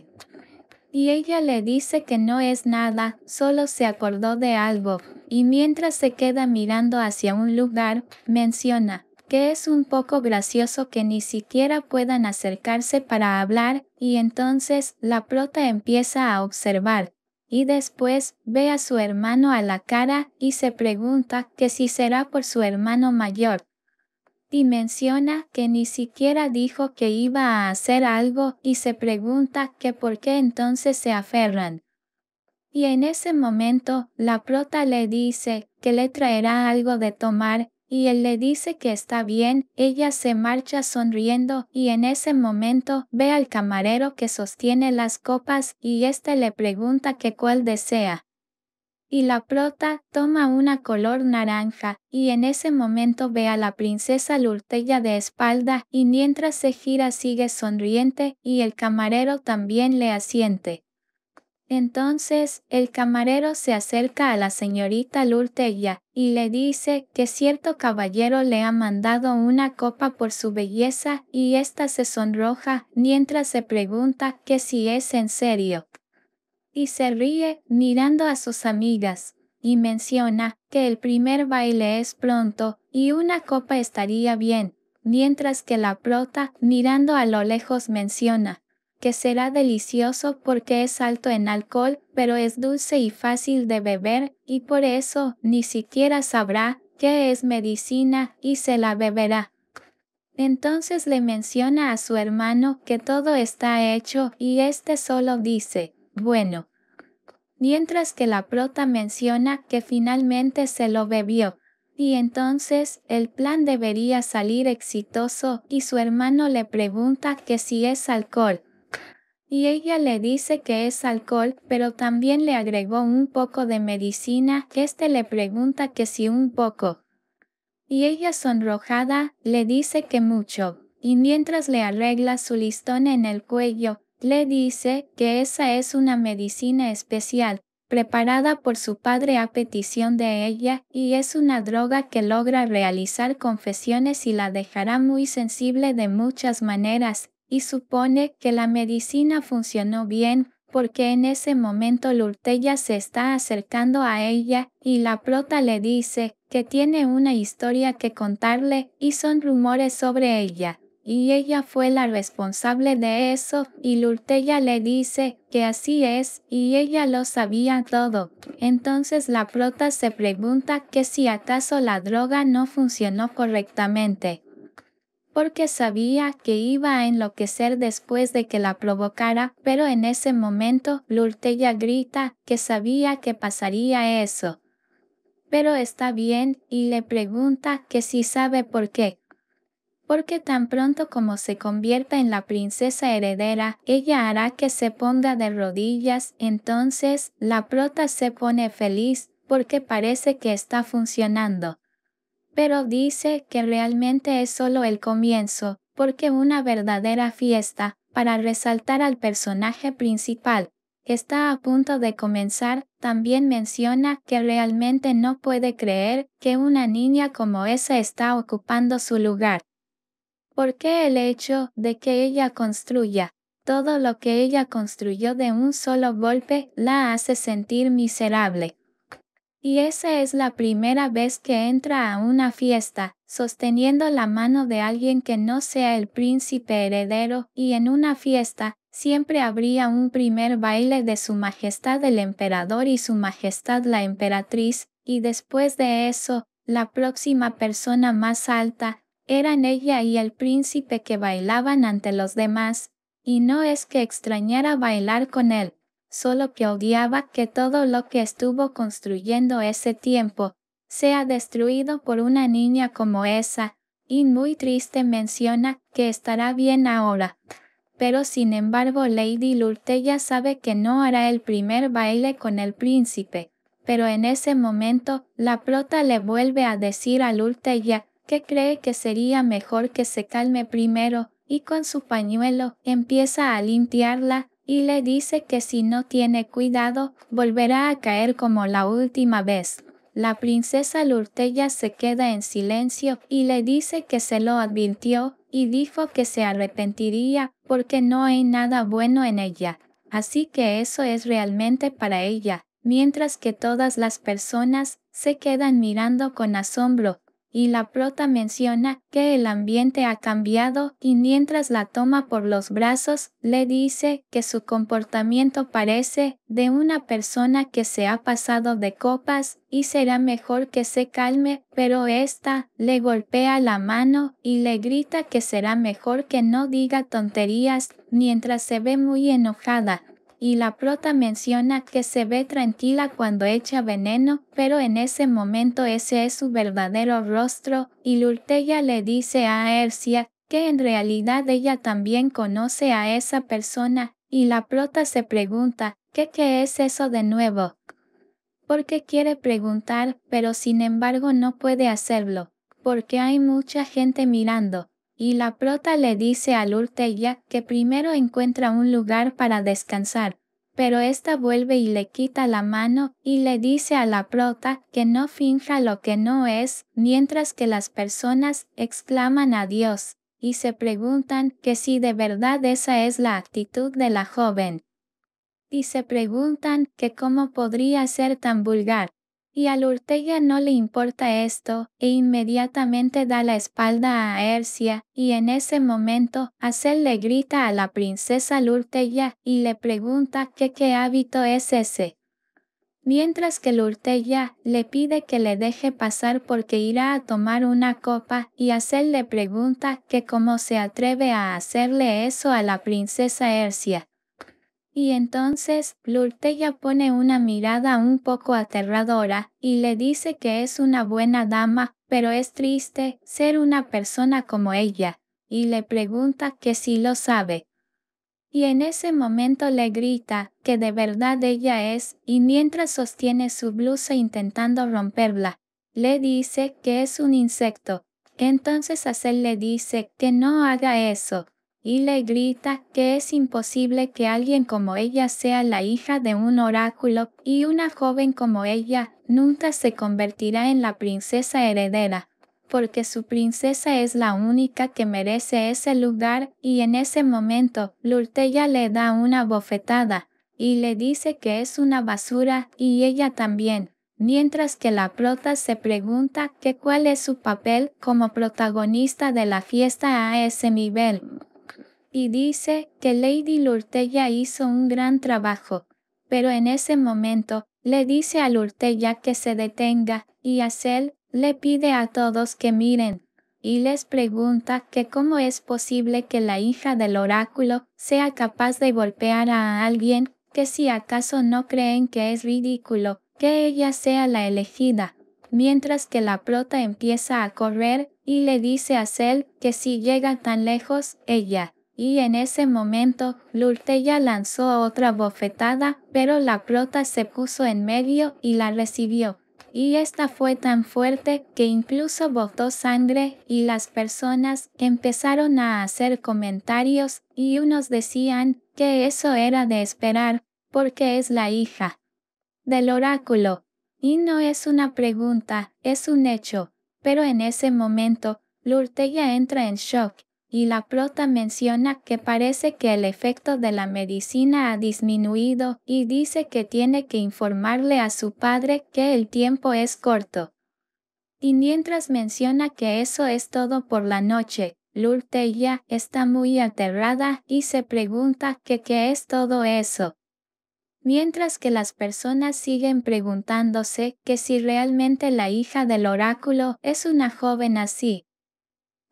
S1: y ella le dice que no es nada, solo se acordó de algo, y mientras se queda mirando hacia un lugar, menciona que es un poco gracioso que ni siquiera puedan acercarse para hablar, y entonces la prota empieza a observar, y después ve a su hermano a la cara y se pregunta que si será por su hermano mayor, y menciona que ni siquiera dijo que iba a hacer algo y se pregunta que por qué entonces se aferran. Y en ese momento, la prota le dice que le traerá algo de tomar, y él le dice que está bien, ella se marcha sonriendo y en ese momento ve al camarero que sostiene las copas y éste le pregunta que cuál desea y la prota toma una color naranja, y en ese momento ve a la princesa Lurtella de espalda, y mientras se gira sigue sonriente, y el camarero también le asiente. Entonces, el camarero se acerca a la señorita Lurtella, y le dice que cierto caballero le ha mandado una copa por su belleza, y ésta se sonroja, mientras se pregunta que si es en serio y se ríe mirando a sus amigas, y menciona que el primer baile es pronto y una copa estaría bien, mientras que la prota mirando a lo lejos menciona que será delicioso porque es alto en alcohol, pero es dulce y fácil de beber, y por eso ni siquiera sabrá que es medicina y se la beberá. Entonces le menciona a su hermano que todo está hecho y éste solo dice, bueno. Mientras que la prota menciona que finalmente se lo bebió, y entonces el plan debería salir exitoso y su hermano le pregunta que si es alcohol. Y ella le dice que es alcohol, pero también le agregó un poco de medicina. que Este le pregunta que si un poco. Y ella sonrojada le dice que mucho, y mientras le arregla su listón en el cuello, le dice que esa es una medicina especial, preparada por su padre a petición de ella, y es una droga que logra realizar confesiones y la dejará muy sensible de muchas maneras, y supone que la medicina funcionó bien, porque en ese momento Lurtella se está acercando a ella, y la prota le dice que tiene una historia que contarle, y son rumores sobre ella y ella fue la responsable de eso, y Lurtella le dice que así es, y ella lo sabía todo. Entonces la prota se pregunta que si acaso la droga no funcionó correctamente, porque sabía que iba a enloquecer después de que la provocara, pero en ese momento Lurtella grita que sabía que pasaría eso. Pero está bien, y le pregunta que si sabe por qué porque tan pronto como se convierta en la princesa heredera, ella hará que se ponga de rodillas, entonces la prota se pone feliz porque parece que está funcionando. Pero dice que realmente es solo el comienzo, porque una verdadera fiesta, para resaltar al personaje principal, está a punto de comenzar, también menciona que realmente no puede creer que una niña como esa está ocupando su lugar. Porque el hecho de que ella construya todo lo que ella construyó de un solo golpe la hace sentir miserable. Y esa es la primera vez que entra a una fiesta, sosteniendo la mano de alguien que no sea el príncipe heredero, y en una fiesta, siempre habría un primer baile de Su Majestad el Emperador y Su Majestad la Emperatriz, y después de eso, la próxima persona más alta, eran ella y el príncipe que bailaban ante los demás, y no es que extrañara bailar con él, solo que odiaba que todo lo que estuvo construyendo ese tiempo, sea destruido por una niña como esa, y muy triste menciona que estará bien ahora. Pero sin embargo Lady Lurtella sabe que no hará el primer baile con el príncipe, pero en ese momento la prota le vuelve a decir a Lurtella que cree que sería mejor que se calme primero, y con su pañuelo empieza a limpiarla, y le dice que si no tiene cuidado, volverá a caer como la última vez. La princesa Lurtella se queda en silencio y le dice que se lo advirtió, y dijo que se arrepentiría, porque no hay nada bueno en ella. Así que eso es realmente para ella, mientras que todas las personas se quedan mirando con asombro, y la prota menciona que el ambiente ha cambiado y mientras la toma por los brazos, le dice que su comportamiento parece de una persona que se ha pasado de copas y será mejor que se calme, pero esta le golpea la mano y le grita que será mejor que no diga tonterías mientras se ve muy enojada y la prota menciona que se ve tranquila cuando echa veneno, pero en ese momento ese es su verdadero rostro, y Lurteya le dice a Ercia que en realidad ella también conoce a esa persona, y la prota se pregunta, ¿qué qué es eso de nuevo? Porque quiere preguntar, pero sin embargo no puede hacerlo, porque hay mucha gente mirando y la prota le dice a Urteya que primero encuentra un lugar para descansar, pero ésta vuelve y le quita la mano y le dice a la prota que no finja lo que no es, mientras que las personas exclaman a Dios y se preguntan que si de verdad esa es la actitud de la joven. Y se preguntan que cómo podría ser tan vulgar. Y a Ortega no le importa esto, e inmediatamente da la espalda a ersia y en ese momento, Acel le grita a la princesa Lurtella y le pregunta que qué hábito es ese. Mientras que Lurtella le pide que le deje pasar porque irá a tomar una copa, y Acel le pregunta que cómo se atreve a hacerle eso a la princesa ersia y entonces, Lurtella pone una mirada un poco aterradora, y le dice que es una buena dama, pero es triste ser una persona como ella, y le pregunta que si lo sabe. Y en ese momento le grita que de verdad ella es, y mientras sostiene su blusa intentando romperla, le dice que es un insecto. Entonces Hazel le dice que no haga eso, y le grita que es imposible que alguien como ella sea la hija de un oráculo y una joven como ella nunca se convertirá en la princesa heredera, porque su princesa es la única que merece ese lugar y en ese momento Lurtella le da una bofetada y le dice que es una basura y ella también. Mientras que la prota se pregunta que cuál es su papel como protagonista de la fiesta a ese nivel y dice que Lady Lurtella hizo un gran trabajo, pero en ese momento le dice a Lurtella que se detenga y a Cell le pide a todos que miren y les pregunta que cómo es posible que la hija del oráculo sea capaz de golpear a alguien, que si acaso no creen que es ridículo que ella sea la elegida, mientras que la prota empieza a correr y le dice a Cel que si llega tan lejos, ella y en ese momento Lurteya lanzó otra bofetada, pero la prota se puso en medio y la recibió. Y esta fue tan fuerte que incluso botó sangre y las personas empezaron a hacer comentarios y unos decían que eso era de esperar, porque es la hija del oráculo. Y no es una pregunta, es un hecho. Pero en ese momento, Lurtella entra en shock y la prota menciona que parece que el efecto de la medicina ha disminuido y dice que tiene que informarle a su padre que el tiempo es corto. Y mientras menciona que eso es todo por la noche, Lurteya está muy aterrada y se pregunta que qué es todo eso. Mientras que las personas siguen preguntándose que si realmente la hija del oráculo es una joven así,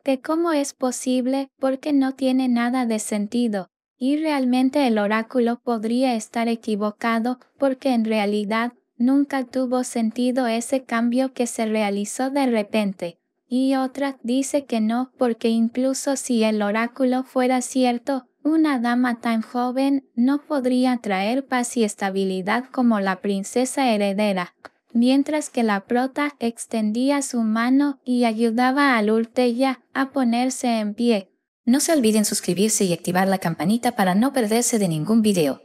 S1: de cómo es posible porque no tiene nada de sentido, y realmente el oráculo podría estar equivocado porque en realidad nunca tuvo sentido ese cambio que se realizó de repente. Y otra dice que no porque incluso si el oráculo fuera cierto, una dama tan joven no podría traer paz y estabilidad como la princesa heredera mientras que la prota extendía su mano y ayudaba al Lurteya a ponerse en pie. No se olviden suscribirse y activar la campanita para no perderse de ningún video.